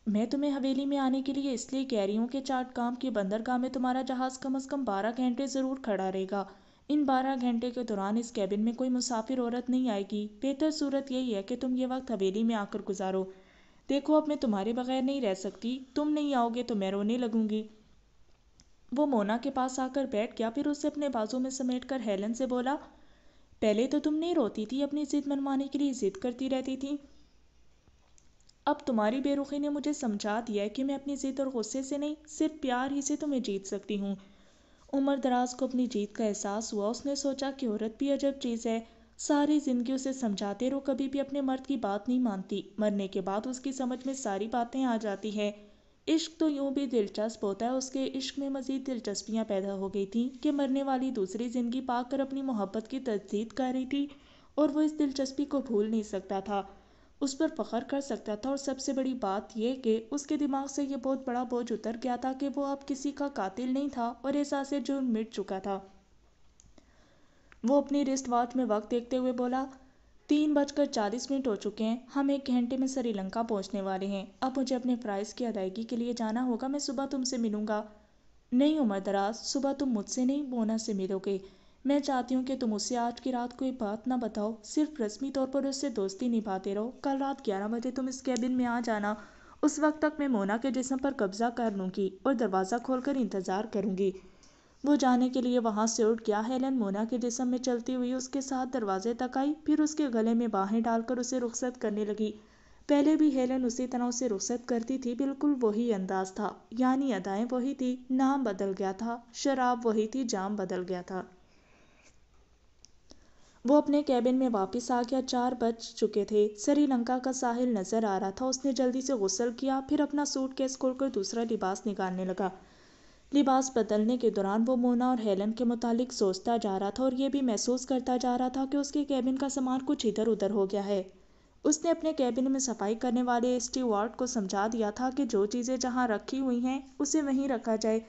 मैं तुम्हें हवेली में आने के लिए इसलिए कह रही हूँ कि चाट काम के बंदरगाह में तुम्हारा जहाज़ कम अज़ कम बारह घंटे ज़रूर खड़ा रहेगा इन बारह घंटे के दौरान इस कैबिन में कोई मुसाफिर औरत नहीं आएगी बेहतर सूरत यही है कि तुम ये वक्त हवेली में आकर गुजारो देखो अब मैं तुम्हारे बगैर नहीं रह सकती तुम नहीं आओगे तो मैं रोने लगूंगी वो मोना के पास आकर बैठ गया फिर उसे अपने बाजू में समेट कर हेलन से बोला पहले तो तुम नहीं रोती थी अपनी जिद मनवाने के लिए जिद करती रहती थी अब तुम्हारी बेरुखी ने मुझे समझा दिया है कि मैं अपनी जिद और गुस्से से नहीं सिर्फ प्यार ही से तुम्हें जीत सकती हूँ उमर दराज को अपनी जीत का एहसास हुआ उसने सोचा कि औरत भी अजब चीज़ है सारी ज़िंदगी उसे समझाते रहो कभी भी अपने मर्द की बात नहीं मानती मरने के बाद उसकी समझ में सारी बातें आ जाती हैं इश्क तो यूं भी दिलचस्प होता है उसके इश्क में मज़ीद दिलचस्पियाँ पैदा हो गई थीं कि मरने वाली दूसरी ज़िंदगी पाकर अपनी मोहब्बत की तजदीद कर रही थी और वो इस दिलचस्पी को भूल नहीं सकता था उस पर फ़ख्र कर सकता था और सबसे बड़ी बात यह कि उसके दिमाग से यह बहुत बड़ा बोझ उतर गया था कि वो अब किसी का कातिल नहीं था और एहसास जुर्म मिट चुका था वो अपनी रिस्ट वॉच में वक्त देखते हुए बोला तीन बजकर चालीस मिनट हो चुके हैं हम एक घंटे में श्रीलंका पहुंचने वाले हैं अब मुझे अपने प्राइस की अदायगी के लिए जाना होगा मैं सुबह तुमसे मिलूंगा नहीं उम्र दराज सुबह तुम मुझसे नहीं बोना से मिलोगे मैं चाहती हूँ कि तुम उसे आज की रात कोई बात ना बताओ सिर्फ रस्मी तौर पर उससे दोस्ती निभाते रहो कल रात ग्यारह बजे तुम इस कैबिन में आ जाना उस वक्त तक मैं मोना के जिसम पर कब्जा कर लूँगी और दरवाज़ा खोलकर इंतज़ार करूँगी वो जाने के लिए वहाँ से उठ गया हेलन मोना के जिसम में चलती हुई उसके साथ दरवाजे तक आई फिर उसके गले में बाहें डालकर उसे रुखसत करने लगी पहले भी हेलन उसी तरह उसे रुखसत करती थी बिल्कुल वही अंदाज था यानी अदाएं वही थी नाम बदल गया था शराब वही थी जाम बदल गया था वो अपने कैबिन में वापस आ गया चार बज चुके थे श्रीलंका का साहिल नजर आ रहा था उसने जल्दी से गुसल किया फिर अपना सूट केस खोलकर दूसरा लिबास निकालने लगा लिबास बदलने के दौरान वो मोना और हेलन के मुतालिक सोचता जा रहा था और ये भी महसूस करता जा रहा था कि उसके कैबिन का सामान कुछ इधर उधर हो गया है उसने अपने कैबिन में सफाई करने वाले स्टीवार्ड को समझा दिया था कि जो चीज़ें जहाँ रखी हुई हैं उसे वहीं रखा जाए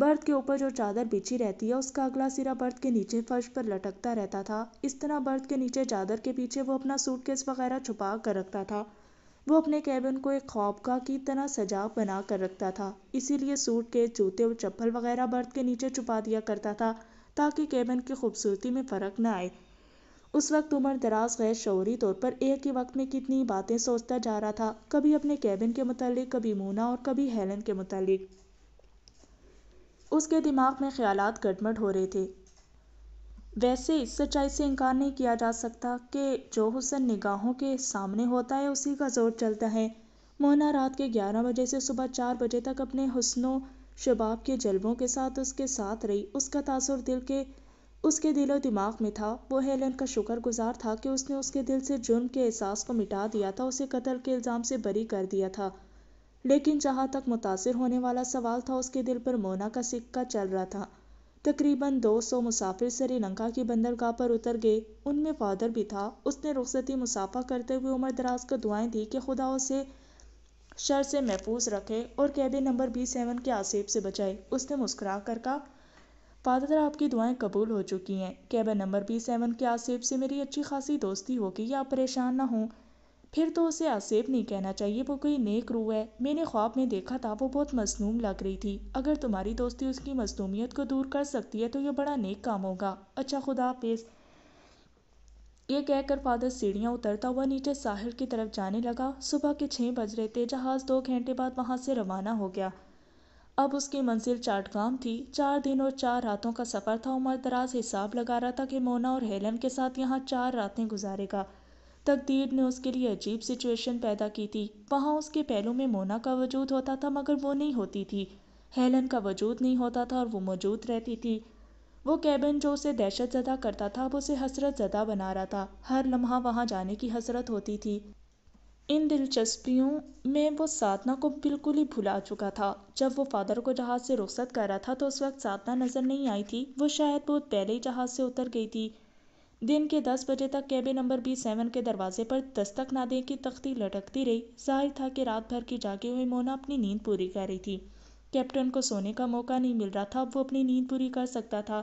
बर्थ के ऊपर जो चादर बिछी रहती है उसका अगला सिरा बर्थ के नीचे फर्श पर लटकता रहता था इस तरह बर्थ के नीचे चादर के पीछे वो अपना सूटकेस वगैरह छुपा कर रखता था वो अपने कैबिन को एक खौब का की तरह सजा बना कर रखता था इसीलिए सूट के जूते और चप्पल वगैरह बर्थ के नीचे छुपा दिया करता था ताकि कैबिन की खूबसूरती में फ़र्क ना आए उस वक्त उमर दराज गैर शौरी तौर पर एक ही वक्त में कितनी बातें सोचता जा रहा था कभी अपने कैबिन के मतलब कभी मोना और कभी हेलन के मतलब उसके दिमाग में ख्यालात गटमट हो रहे थे वैसे इस सच्चाई से इनकार नहीं किया जा सकता कि जो हुसन निगाहों के सामने होता है उसी का जोर चलता है मोहना रात के ग्यारह बजे से सुबह चार बजे तक अपने हुसनो शबाब के जलवों के साथ उसके साथ रही उसका तासुर दिल के उसके दिलो दिमाग में था वो हेलन का शुक्रगुजार था कि उसने उसके दिल से जुर्म के एहसास को मिटा दिया था उसे कत्ल के इल्ज़ाम से बरी कर दिया था लेकिन जहाँ तक मुतासर होने वाला सवाल था उसके दिल पर मोना का सिक्का चल रहा था तकरीबन 200 मुसाफिर श्रीलंका की बंदरगाह पर उतर गए उनमें फादर भी था उसने रुखसती मुसाफा करते हुए उमर दराज को दुआएं दी कि खुदा उसे शर से महफूज रखे और कैदी नंबर बी सेवन के आसेब से बचाए उसने मुस्कुरा कर कहा फादर आपकी दुआएं कबूल हो चुकी हैं कैबन नंबर बी सेवन के आसेब से मेरी अच्छी खासी दोस्ती होगी या परेशान ना हों फिर तो उसे आसेब नहीं कहना चाहिए वो कोई नेक रूह है मैंने ख्वाब में देखा था वो बहुत मसनूम लग रही थी अगर तुम्हारी दोस्ती उसकी मसनूमियत को दूर कर सकती है तो यह बड़ा नेक काम होगा अच्छा खुदा हाफिज़ ये कहकर फादर सीढ़ियाँ उतरता हुआ नीचे साहिल की तरफ जाने लगा सुबह के छः बज रहे थे जहाज़ दो घंटे बाद वहाँ से रवाना हो गया अब उसकी मंजिल चाटगाम थी चार दिन और चार रातों का सफ़र था उमर दराज हिसाब लगा रहा था कि मोना और हेलन के साथ यहाँ चार रातें गुजारेगा तकदीर ने उसके लिए अजीब सिचुएशन पैदा की थी वहाँ उसके पहलू में मोना का वजूद होता था मगर वो नहीं होती थी हेलन का वजूद नहीं होता था और वो मौजूद रहती थी वो कैबिन जो उसे दहशत ज़दा करता था अब उसे हसरत ज़दा बना रहा था हर लम्हा वहाँ जाने की हसरत होती थी इन दिलचस्पियों में वो साधना को बिल्कुल ही भुला चुका था जब वो फादर को जहाज़ से रुखसत कर रहा था तो उस वक्त साधना नज़र नहीं आई थी वो शायद बहुत पहले ही जहाज़ से उतर गई थी दिन के दस बजे तक कैबिन नंबर बी सेवन के दरवाजे पर दस्तक ना दे की तख्ती लटकती रही जाहिर था कि रात भर की जागी हुई मोना अपनी नींद पूरी कर रही थी कैप्टन को सोने का मौका नहीं मिल रहा था अब वो अपनी नींद पूरी कर सकता था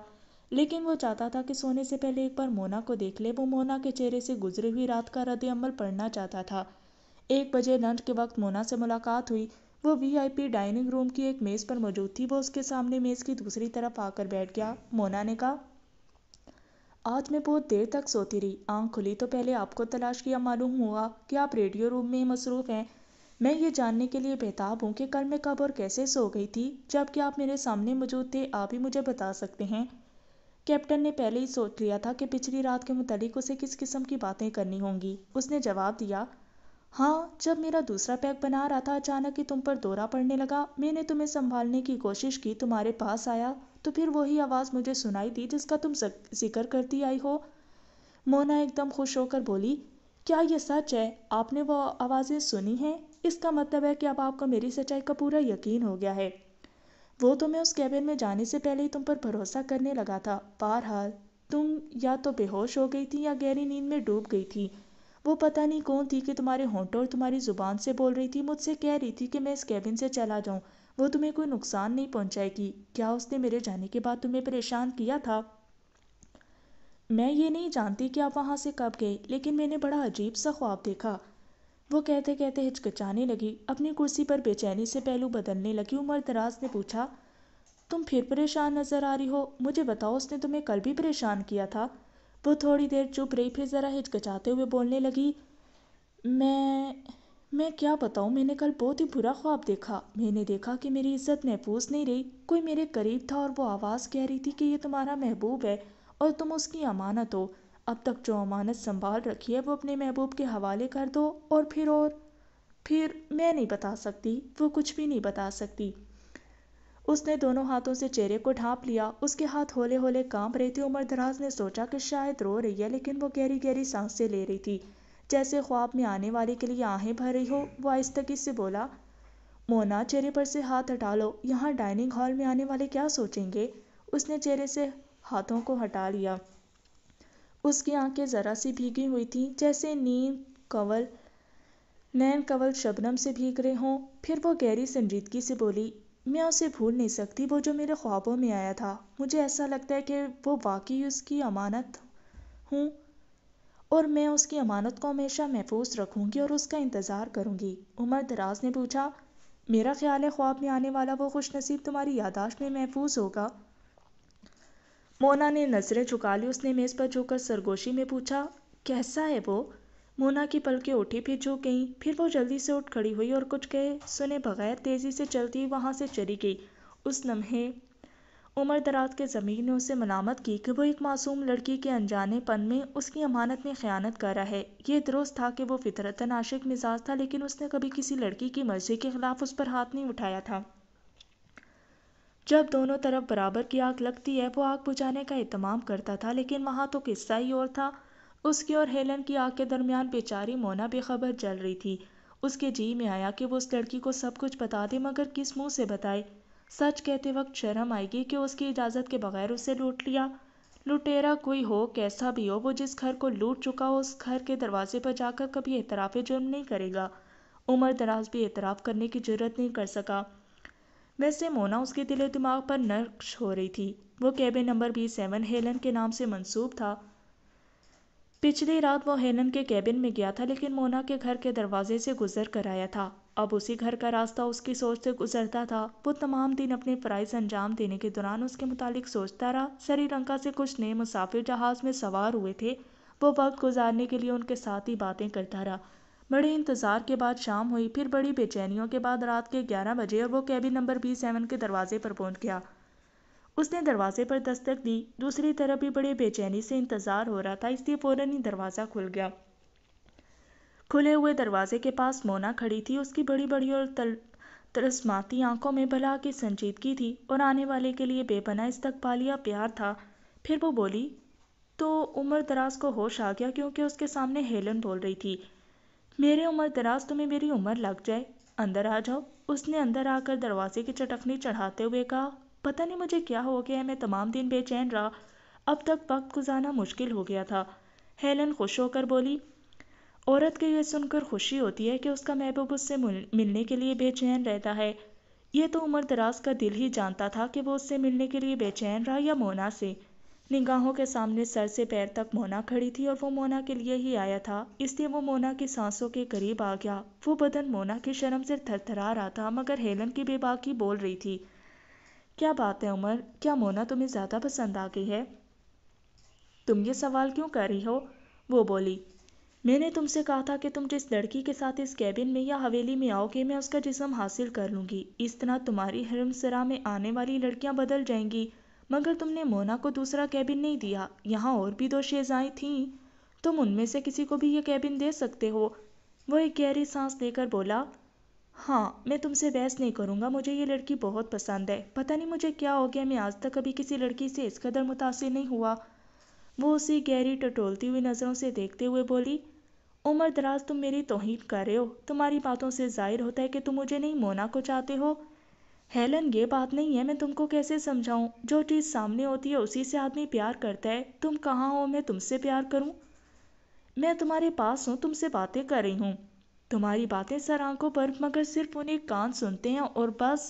लेकिन वो चाहता था कि सोने से पहले एक बार मोना को देख ले वो मोना के चेहरे से गुजरी हुई रात का रद्द अमल पढ़ना चाहता था एक बजे लंच के वक्त मोना से मुलाकात हुई वो वीआईपी डाइनिंग रूम की एक मेज़ पर मौजूद थी वो उसके सामने मेज़ की दूसरी तरफ आकर बैठ गया मोना ने कहा आज मैं बहुत देर तक सोती रही आंख खुली तो पहले आपको तलाश किया मालूम हुआ कि आप रेडियो रूम में मसरूफ़ हैं मैं ये जानने के लिए बेताब हूँ कि कल मैं कब और कैसे सो गई थी जबकि आप मेरे सामने मौजूद थे आप ही मुझे बता सकते हैं कैप्टन ने पहले ही सोच लिया था कि पिछली रात के मुतलिक उसे किस किस्म की बातें करनी होंगी उसने जवाब दिया हाँ जब मेरा दूसरा पैक बना रहा था अचानक ही तुम पर दौरा पड़ने लगा मैंने तुम्हें संभालने की कोशिश की तुम्हारे पास आया तो फिर वही आवाज़ मुझे सुनाई दी जिसका तुम जिक्र करती आई हो मोना एकदम खुश होकर बोली क्या यह सच है आपने वो आवाज़ें सुनी हैं इसका मतलब है कि अब आपको मेरी सच्चाई का पूरा यकीन हो गया है वो तो मैं उस कैबिन में जाने से पहले ही तुम पर भरोसा करने लगा था बहरहाल तुम या तो बेहोश हो गई थी या गहरी नींद में डूब गई थी वो पता नहीं कौन थी कि तुम्हारे होंठों और तुम्हारी ज़ुबान से बोल रही थी मुझसे कह रही थी कि मैं इस कैबिन से चला जाऊँ वो तुम्हें कोई नुकसान नहीं पहुँचाएगी क्या उसने मेरे जाने के बाद तुम्हें परेशान किया था मैं ये नहीं जानती कि आप वहाँ से कब गए लेकिन मैंने बड़ा अजीब सा ख्वाब देखा वो कहते कहते हिचकिचाने लगी अपनी कुर्सी पर बेचैनी से पहलू बदलने लगी उमर दराज ने पूछा तुम फिर परेशान नजर आ रही हो मुझे बताओ उसने तुम्हें कल भी परेशान किया था वो थोड़ी देर चुप रही फिर ज़रा हिचकिचाते हुए बोलने लगी मैं मैं क्या बताऊँ मैंने कल बहुत ही बुरा ख्वाब देखा मैंने देखा कि मेरी इज्जत महफूज नहीं रही कोई मेरे करीब था और वो आवाज़ कह रही थी कि ये तुम्हारा महबूब है और तुम उसकी अमानत हो अब तक जो अमानत संभाल रखी है वो अपने महबूब के हवाले कर दो और फिर और फिर मैं नहीं बता सकती वो कुछ भी नहीं बता सकती उसने दोनों हाथों से चेहरे को ढांप लिया उसके हाथ होले होले कांप रहे थे उमर दराज ने सोचा कि शायद रो रही है लेकिन वो गहरी गहरी सांसें ले रही थी जैसे ख्वाब में आने वाले के लिए आहें रही हो वह आहिस्तगी से बोला मोना चेहरे पर से हाथ हटा लो यहाँ डाइनिंग हॉल में आने वाले क्या सोचेंगे उसने चेहरे से हाथों को हटा लिया उसकी आंखें ज़रा सी भीगी हुई थीं जैसे नींद कंवल नैन कंवल शबनम से भीग रहे हों फिर वो गहरी संजीदगी से बोली मैं उसे भूल नहीं सकती वो जो मेरे ख्वाबों में आया था मुझे ऐसा लगता है कि वो वाकई उसकी अमानत हूँ और मैं उसकी अमानत को हमेशा महफूज रखूंगी और उसका इंतज़ार करूंगी उमर दराज ने पूछा मेरा ख्याल है ख्वाब में आने वाला वो खुश नसीब तुम्हारी यादाश्त में महफूज होगा मोना ने नज़रें झुका ली उसने मेज़ पर झुककर सरगोशी में पूछा कैसा है वो मोना की पलकें उठी फिर झुक गईं फिर वो जल्दी से उठ खड़ी हुई और कुछ कहे सुने बगैर तेज़ी से चलती वहाँ से चली गई उस लम्हे उमर दराज के ज़मीर ने उसे मलामत की कि वो एक मासूम लड़की के अनजाने पन में उसकी अमानत में ख़यानत कर रहा है ये दुरुस्त था कि वो फितरतन आशिक मिजाज था लेकिन उसने कभी किसी लड़की की मर्जी के ख़िलाफ़ उस पर हाथ नहीं उठाया था जब दोनों तरफ बराबर की आग लगती है वो आग बुझाने का अहतमाम करता था लेकिन वहाँ तो किस्सा ही और था उसकी और हेलन की आग के दरमियान बेचारी मोना बेखबर जल रही थी उसके जी में आया कि वो उस लड़की को सब कुछ बता दे मगर किस मुंह से बताए सच कहते वक्त शर्म आएगी कि उसकी इजाज़त के बगैर उसे लूट लिया लुटेरा कोई हो कैसा भी हो वो जिस घर को लूट चुका हो उस घर के दरवाजे पर जाकर कभी एतराफ़ जुर्म नहीं करेगा उम्र दराज भी एतराफ़ करने की जरूरत नहीं कर सका वैसे मोना उसके दिले दिमाग पर नक्श हो रही थी वो cabin number B seven Helen के नाम से मंसूब था पिछली रात वो हेलन के कैबिन में गया था लेकिन मोना के घर के दरवाजे से गुजर कर आया था अब उसी घर का रास्ता उसकी सोच से गुजरता था वो तमाम दिन अपने फराइज अंजाम देने के दौरान उसके मुतालिक सोचता रहा श्रीलंका से कुछ नए मुसाफिर जहाज में सवार हुए थे वो वक्त गुजारने के लिए उनके साथ ही बातें करता रहा बड़े इंतज़ार के बाद शाम हुई फिर बड़ी बेचैनियों के बाद रात के ग्यारह बजे वो कैबिन नंबर बी सेवन के दरवाजे पर पहुंच गया उसने दरवाजे पर दस्तक दी दूसरी तरफ भी बड़े बेचैनी से इंतज़ार हो रहा था इसलिए फ़ौरन ही दरवाज़ा खुल गया खुले हुए दरवाजे के पास मोना खड़ी थी उसकी बड़ी-बड़ी और तल तरसमाती आंखों में भला की संजीदगी थी और आने वाले के लिए बेपनाह इस्तकबालिया प्यार था फिर वो बोली तो उम्र दराज को होश आ गया क्योंकि उसके सामने हेलन बोल रही थी मेरे उम्र दराज तुम्हें मेरी उम्र लग जाए अंदर आ जाओ उसने अंदर आकर दरवाजे की चटकनी चढ़ाते हुए कहा पता नहीं मुझे क्या हो गया मैं तमाम दिन बेचैन रहा अब तक वक्त गुजारना मुश्किल हो गया था हेलन खुश होकर बोली औरत को यह सुनकर खुशी होती है कि उसका महबूब उससे मिलने के लिए बेचैन रहता है यह तो उम्र दराज का दिल ही जानता था कि वो उससे मिलने के लिए बेचैन रहा या मोना से निगाहों के सामने सर से पैर तक मोना खड़ी थी और वो मोना के लिए ही आया था इसलिए वो मोना की सांसों के करीब आ गया वो बदन मोना की शर्म से थरथरा रहा था मगर हेलन की बेबाकी बोल रही थी क्या बात है उमर क्या मोना तुम्हें ज़्यादा पसंद आ गई है तुम ये सवाल क्यों कर रही हो वो बोली मैंने तुमसे कहा था कि तुम जिस लड़की के साथ इस कैबिन में या हवेली में आओगे मैं उसका जिसम हासिल कर लूँगी इस तरह तुम्हारी हरमसरा में आने वाली लड़कियाँ बदल जाएंगी मगर तुमने मोना को दूसरा कैबिन नहीं दिया यहाँ और भी दो शेजाएँ थीं तुम उनमें से किसी को भी यह कैबिन दे सकते हो वो एक गहरी सांस लेकर बोला हाँ मैं तुमसे बहस नहीं करूँगा मुझे ये लड़की बहुत पसंद है पता नहीं मुझे क्या हो गया मैं आज तक कभी किसी लड़की से इस कदर मुतासर नहीं हुआ वो उसी गहरी टटोलती हुई नज़रों से देखते हुए बोली उम्र दराज तुम मेरी तोहीन कर रहे हो तुम्हारी बातों से जाहिर होता है कि तुम मुझे नहीं मोना को चाहते हो हेलन ये बात नहीं है मैं तुमको कैसे समझाऊं जो चीज़ सामने होती है उसी से आदमी प्यार करता है तुम कहाँ हो मैं तुमसे प्यार करूं मैं तुम्हारे पास हूँ तुमसे बातें कर रही हूँ तुम्हारी बातें सर आंखों पर मगर सिर्फ उन्हें कान सुनते हैं और बस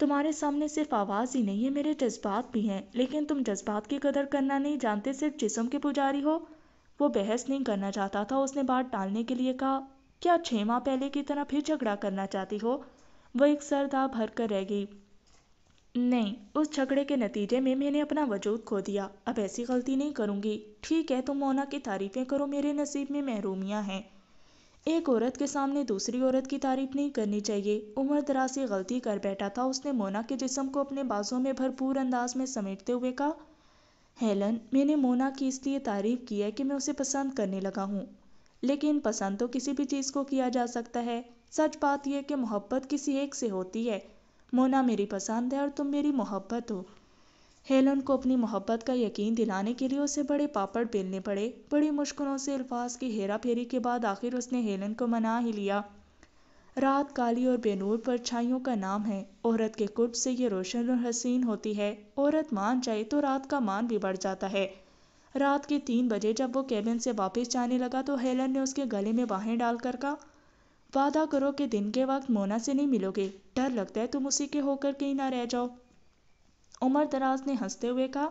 तुम्हारे सामने सिर्फ आवाज़ ही नहीं है मेरे जज्बात भी हैं लेकिन तुम जज्बात की कदर करना नहीं जानते सिर्फ जिसम के पुजारी हो वो बहस नहीं करना चाहता था उसने बात टालने के लिए कहा क्या छः माह पहले की तरह फिर झगड़ा करना चाहती हो वह एक था भर कर रह गई नहीं उस झगड़े के नतीजे में मैंने अपना वजूद खो दिया अब ऐसी गलती नहीं करूँगी ठीक है तुम मोना की तारीफ़ें करो मेरे नसीब में महरूमियाँ हैं एक औरत के सामने दूसरी औरत की तारीफ नहीं करनी चाहिए उम्र दराज गलती कर बैठा था उसने मोना के जिसम को अपने बाजों में भरपूर अंदाज में समेटते हुए कहा हेलन मैंने मोना की इसलिए तारीफ की है कि मैं उसे पसंद करने लगा हूँ लेकिन पसंद तो किसी भी चीज़ को किया जा सकता है सच बात यह कि मोहब्बत किसी एक से होती है मोना मेरी पसंद है और तुम मेरी मोहब्बत हो हेलन को अपनी मोहब्बत का यकीन दिलाने के लिए उसे बड़े पापड़ बेलने पड़े बड़ी मुश्किलों से अल्फाज की हेरा फेरी के बाद आखिर उसने हेलन को मना ही लिया रात काली और बेनूर पर छाइयों का नाम है औरत के कुर्ब से ये रोशन और हसीन होती है औरत मान जाए तो रात का मान भी बढ़ जाता है रात के तीन बजे जब वो केबिन से वापस जाने लगा तो हेलन ने उसके गले में बाहें डालकर कहा वादा करो कि दिन के वक्त मोना से नहीं मिलोगे डर लगता है तुम उसी के होकर कहीं ना रह जाओ उमर दराज ने हंसते हुए कहा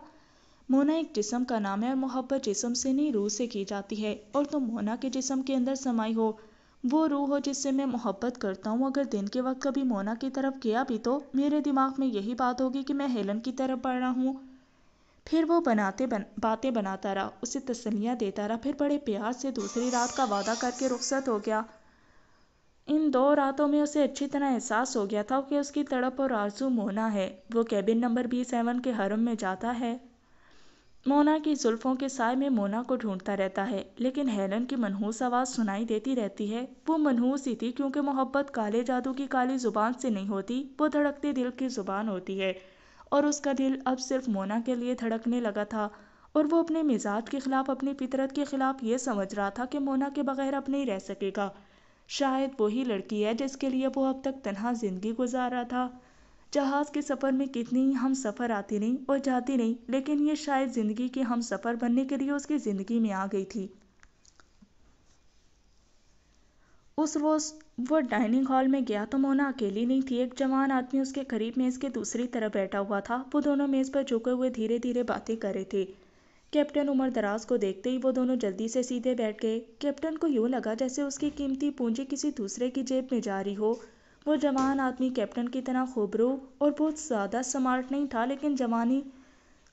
मोना एक जिसम का नाम है और मोहब्बत जिसम से नहीं रूह से की जाती है और तुम मोना के जिसम के अंदर समाई हो वो रूह हो जिससे मैं मोहब्बत करता हूँ अगर दिन के वक्त कभी मोना की तरफ गया भी तो मेरे दिमाग में यही बात होगी कि मैं हेलन की तरफ बढ़ रहा हूँ फिर वो बनाते बन बातें बनाता रहा उसे तसलियाँ देता रहा फिर बड़े प्यार से दूसरी रात का वादा करके रुख्सत हो गया इन दो रातों में उसे अच्छी तरह एहसास हो गया था कि उसकी तड़प और आरजू मोना है वो कैबिन नंबर बी सेवन के हरम में जाता है मोना की जुल्फों के साय में मोना को ढूंढता रहता है लेकिन हेलन की मनहूस आवाज़ सुनाई देती रहती है वो मनहूस ही थी क्योंकि मोहब्बत काले जादू की काली ज़ुबान से नहीं होती वो धड़कते दिल की ज़ुबान होती है और उसका दिल अब सिर्फ मोना के लिए धड़कने लगा था और वो अपने मिजाज के ख़िलाफ़ अपनी फितरत के ख़िलाफ़ ये समझ रहा था कि मोना के बगैर अब नहीं रह सकेगा शायद वही लड़की है जिसके लिए वो अब तक तनहा ज़िंदगी गुजार रहा था जहाज़ के सफ़र में कितनी हम सफ़र आती नहीं और जाती नहीं लेकिन ये शायद ज़िंदगी के हम सफ़र बनने के लिए उसकी ज़िंदगी में आ गई थी उस रोज़ वो डाइनिंग हॉल में गया तो मोना अकेली नहीं थी एक जवान आदमी उसके करीब मेज़ के दूसरी तरफ बैठा हुआ था वो दोनों मेज़ पर झुके हुए धीरे धीरे बातें कर रहे थे कैप्टन उमर दराज को देखते ही वो दोनों जल्दी से सीधे बैठ गए कैप्टन को यूँ लगा जैसे उसकी कीमती पूंजी किसी दूसरे की जेब में जा रही हो वो जवान आदमी कैप्टन की तरह खूबरू और बहुत ज़्यादा स्मार्ट नहीं था लेकिन जवानी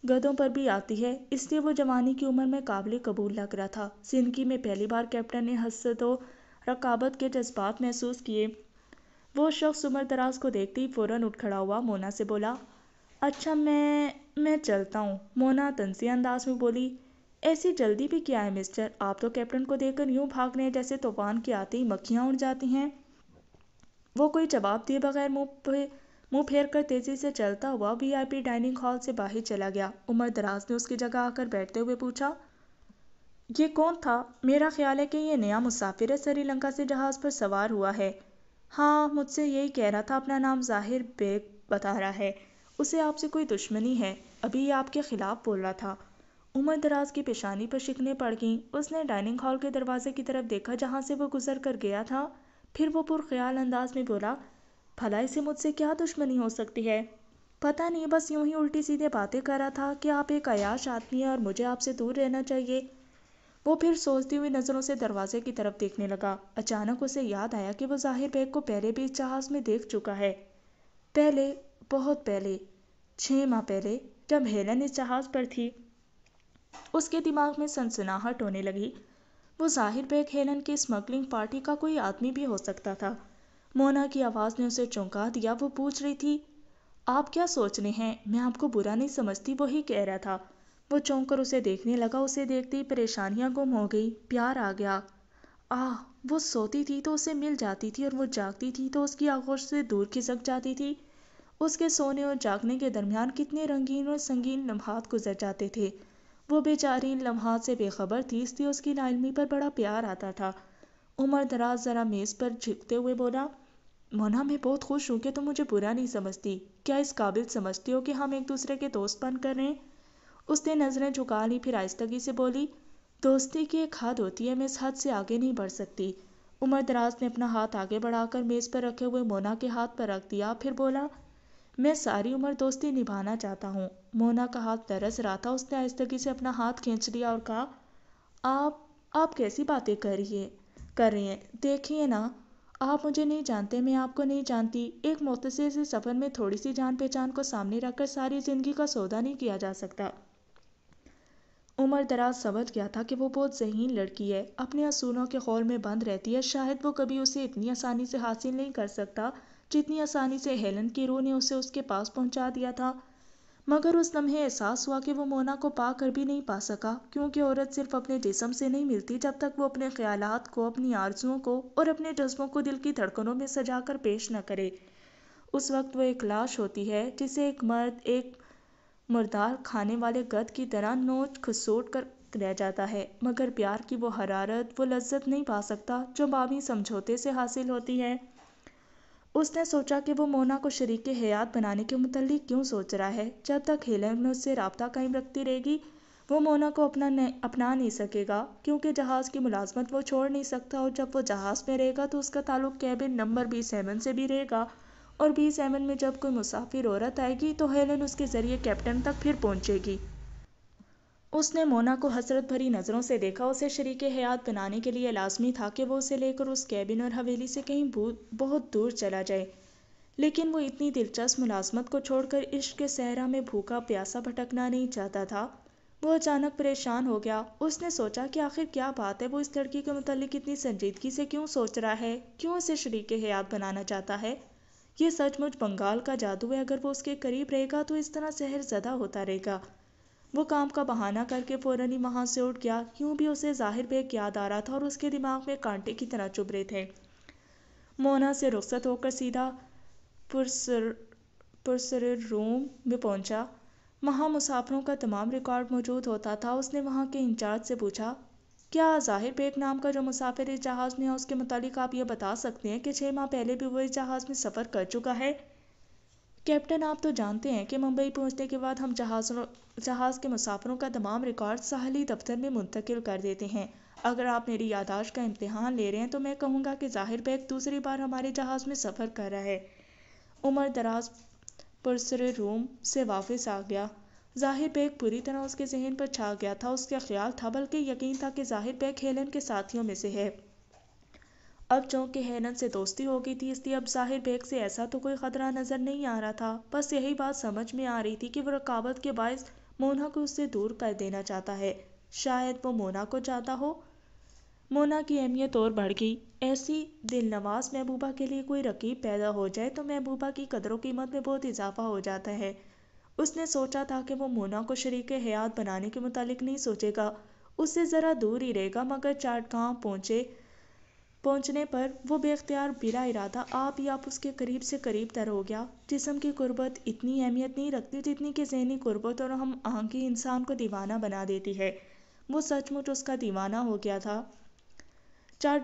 गधों पर भी आती है इसलिए वो जवानी की उम्र में काबिल कबूल लग रहा था जिंदगी में पहली बार कैप्टन ने और रकाबत के जज्बात महसूस किए वो शख्स उम्र दराज को देखते ही फ़ौरन उठ खड़ा हुआ मोना से बोला अच्छा मैं मैं चलता हूँ मोना तनसी अंदाज में बोली ऐसी जल्दी भी क्या है मिस्टर आप तो कैप्टन को देखकर यूं भाग जैसे तूफान की आती ही मक्खियाँ उड़ जाती हैं वो कोई जवाब दिए बगैर मुँह पे मुँह फेर कर तेजी से चलता हुआ वीआईपी डाइनिंग हॉल से बाहर चला गया उमर दराज ने उसकी जगह आकर बैठते हुए पूछा ये कौन था मेरा ख्याल है कि यह नया मुसाफिर है श्रीलंका से जहाज़ पर सवार हुआ है हाँ मुझसे यही कह रहा था अपना नाम जाहिर बेग बता रहा है उसे आपसे कोई दुश्मनी है अभी ये आपके ख़िलाफ़ बोल रहा था उमर दराज की पेशानी पर शिकने पड़ गईं उसने डाइनिंग हॉल के दरवाजे की तरफ देखा जहाँ से वो गुजर कर गया था फिर वो पुरख्याल अंदाज में बोला भलाई से मुझसे क्या दुश्मनी हो सकती है पता नहीं बस यूं ही उल्टी सीधे बातें कर रहा था कि आप एक अयाश आदमी हैं और मुझे आपसे दूर रहना चाहिए वो फिर सोचती हुई नज़रों से दरवाजे की तरफ देखने लगा अचानक उसे याद आया कि वो जाहिर बेग को पहले भी इस जहाज़ में देख चुका है पहले बहुत पहले छः माह पहले जब हेलन इस जहाज़ पर थी उसके दिमाग में सनसनाहट होने लगी वो जाहिर बेग हेलन की स्मगलिंग पार्टी का कोई आदमी भी हो सकता था मोना की आवाज़ ने उसे चौंका दिया वो पूछ रही थी आप क्या सोच रहे हैं मैं आपको बुरा नहीं समझती वही कह रहा था वो चौंक कर उसे देखने लगा उसे देखते ही परेशानियाँ गुम हो गई प्यार आ गया आह वो सोती थी तो उसे मिल जाती थी और वो जागती थी तो उसकी आगोश से दूर खिसक जाती थी उसके सोने और जागने के दरमियान कितने रंगीन और संगीन लम्हात गुजर जाते थे वो बेचारी इन लम्हात से बेखबर थी इसलिए उसकी लालमी पर बड़ा प्यार आता था उमर दराज ज़रा मेज़ पर झिकते हुए बोला मोना मैं बहुत खुश हूँ कि तुम मुझे बुरा नहीं समझती क्या इस काबिल समझती हो कि हम एक दूसरे के दोस्त बन कर रहे उसने नज़रें झुका ली फिर आहिस्तगी से बोली दोस्ती की एक हद होती है मैं इस हद से आगे नहीं बढ़ सकती उमर दराज ने अपना हाथ आगे बढ़ाकर मेज़ पर रखे हुए मोना के हाथ पर रख दिया फिर बोला मैं सारी उम्र दोस्ती निभाना चाहता हूँ मोना का हाथ तरस रहा था उसने आहिस्तगी से अपना हाथ खींच लिया और कहा आप आप कैसी बातें करिए कर रही हैं देखिए ना आप मुझे नहीं जानते मैं आपको नहीं जानती एक मुतसर से सफ़र में थोड़ी सी जान पहचान को सामने रखकर सारी ज़िंदगी का सौदा नहीं किया जा सकता उमर दराज समझ गया था कि वो बहुत जहीन लड़की है अपने असूलों के खौल में बंद रहती है शायद वो कभी उसे इतनी आसानी से हासिल नहीं कर सकता जितनी आसानी से हेलन की रूह ने उसे उसके पास पहुंचा दिया था मगर उस लम्हे एहसास हुआ कि वो मोना को पा कर भी नहीं पा सका क्योंकि औरत सिर्फ अपने जिसम से नहीं मिलती जब तक वो अपने ख्याल को अपनी आरजुओं को और अपने जज्बों को दिल की धड़कनों में सजा कर पेश न करे उस वक्त वो एक लाश होती है जिसे एक मर्द एक मुर्दार खाने वाले गद की तरह नोच खसोट कर रह जाता है मगर प्यार की वो हरारत वो लज्जत नहीं पा सकता जो बाबी समझौते से हासिल होती है उसने सोचा कि वो मोना को शरीक हयात बनाने के मतलब क्यों सोच रहा है जब तक हेलन उससे रबता कायम रखती रहेगी वो मोना को अपना नहीं अपना नहीं सकेगा क्योंकि जहाज़ की मुलाजमत वो छोड़ नहीं सकता और जब वो जहाज़ में रहेगा तो उसका ताल्लुक कैबिन नंबर बी सेवन से भी रहेगा और बी सेवन में जब कोई मुसाफिर औरत आएगी तो हेलन उसके ज़रिए कैप्टन तक फिर पहुँचेगी उसने मोना को हसरत भरी नज़रों से देखा उसे शरीक हयात बनाने के लिए लाजमी था कि वो उसे लेकर उस कैबिन और हवेली से कहीं बहुत दूर चला जाए लेकिन वो इतनी दिलचस्प मुलाजमत को छोड़कर इश्क के सहरा में भूखा प्यासा भटकना नहीं चाहता था वो अचानक परेशान हो गया उसने सोचा कि आखिर क्या बात है वो इस लड़की के मतलब इतनी संजीदगी से क्यों सोच रहा है क्यों उसे शरीक हयात बनाना चाहता है ये सचमुच बंगाल का जादू है अगर वो उसके करीब रहेगा तो इस तरह सहर ज़दा होता रहेगा वो काम का बहाना करके फ़ौरन ही वहाँ से उठ गया यूं भी उसे ज़ाहिर बेग याद आ रहा था और उसके दिमाग में कांटे की तरह चुभ रहे थे मोना से रुखसत होकर सीधा पुरसर पुरसर रूम में पहुंचा वहाँ मुसाफरों का तमाम रिकॉर्ड मौजूद होता था उसने वहाँ के इंचार्ज से पूछा क्या ज़ाहिर बेग नाम का जो मुसाफिर इस जहाज़ में है उसके मुतालिक आप ये बता सकते हैं कि छः माह पहले भी वो इस जहाज़ में सफ़र कर चुका है कैप्टन आप तो जानते हैं कि मुंबई पहुंचने के बाद हम जहाज़ों जहाज़ के मुसाफरों का तमाम रिकॉर्ड साहली दफ्तर में मुंतकिल कर देते हैं अगर आप मेरी यादाश्त का इम्तहान ले रहे हैं तो मैं कहूँगा कि ज़ाहिर बैग दूसरी बार हमारे जहाज़ में सफ़र कर रहा है उमर दराज पुरसर रूम से वापस आ गया जाहिर बैग पूरी तरह उसके जहन पर छा गया था उसका ख्याल था बल्कि यकीन था कि जाहिर बैग हेलन के साथियों में से है अब चूंकि हेलन से दोस्ती हो गई थी इसलिए अब जाहिर बेग से ऐसा तो कोई खतरा नज़र नहीं आ रहा था बस यही बात समझ में आ रही थी कि वह रकावत के बायस मोना को उससे दूर कर देना चाहता है शायद वो मोना को चाहता हो मोना की अहमियत और बढ़ गई ऐसी दिलनवाज महबूबा के लिए कोई रकीब पैदा हो जाए तो महबूबा की कदरों कीमत में बहुत इजाफा हो जाता है उसने सोचा था कि वो मोना को शरीक हयात बनाने के मुतालिक नहीं सोचेगा उससे ज़रा दूर ही रहेगा मगर चाट गाँव पहुँचे पहुँचने पर वो बेख्तियार बिला इरादा आप ही आप उसके करीब से करीब तर हो गया जिसम की क़ुर्बत इतनी अहमियत नहीं रखती जितनी कि जहनी क़ुर्बत और हम आँखें इंसान को दीवाना बना देती है वो सचमुच उसका दीवाना हो गया था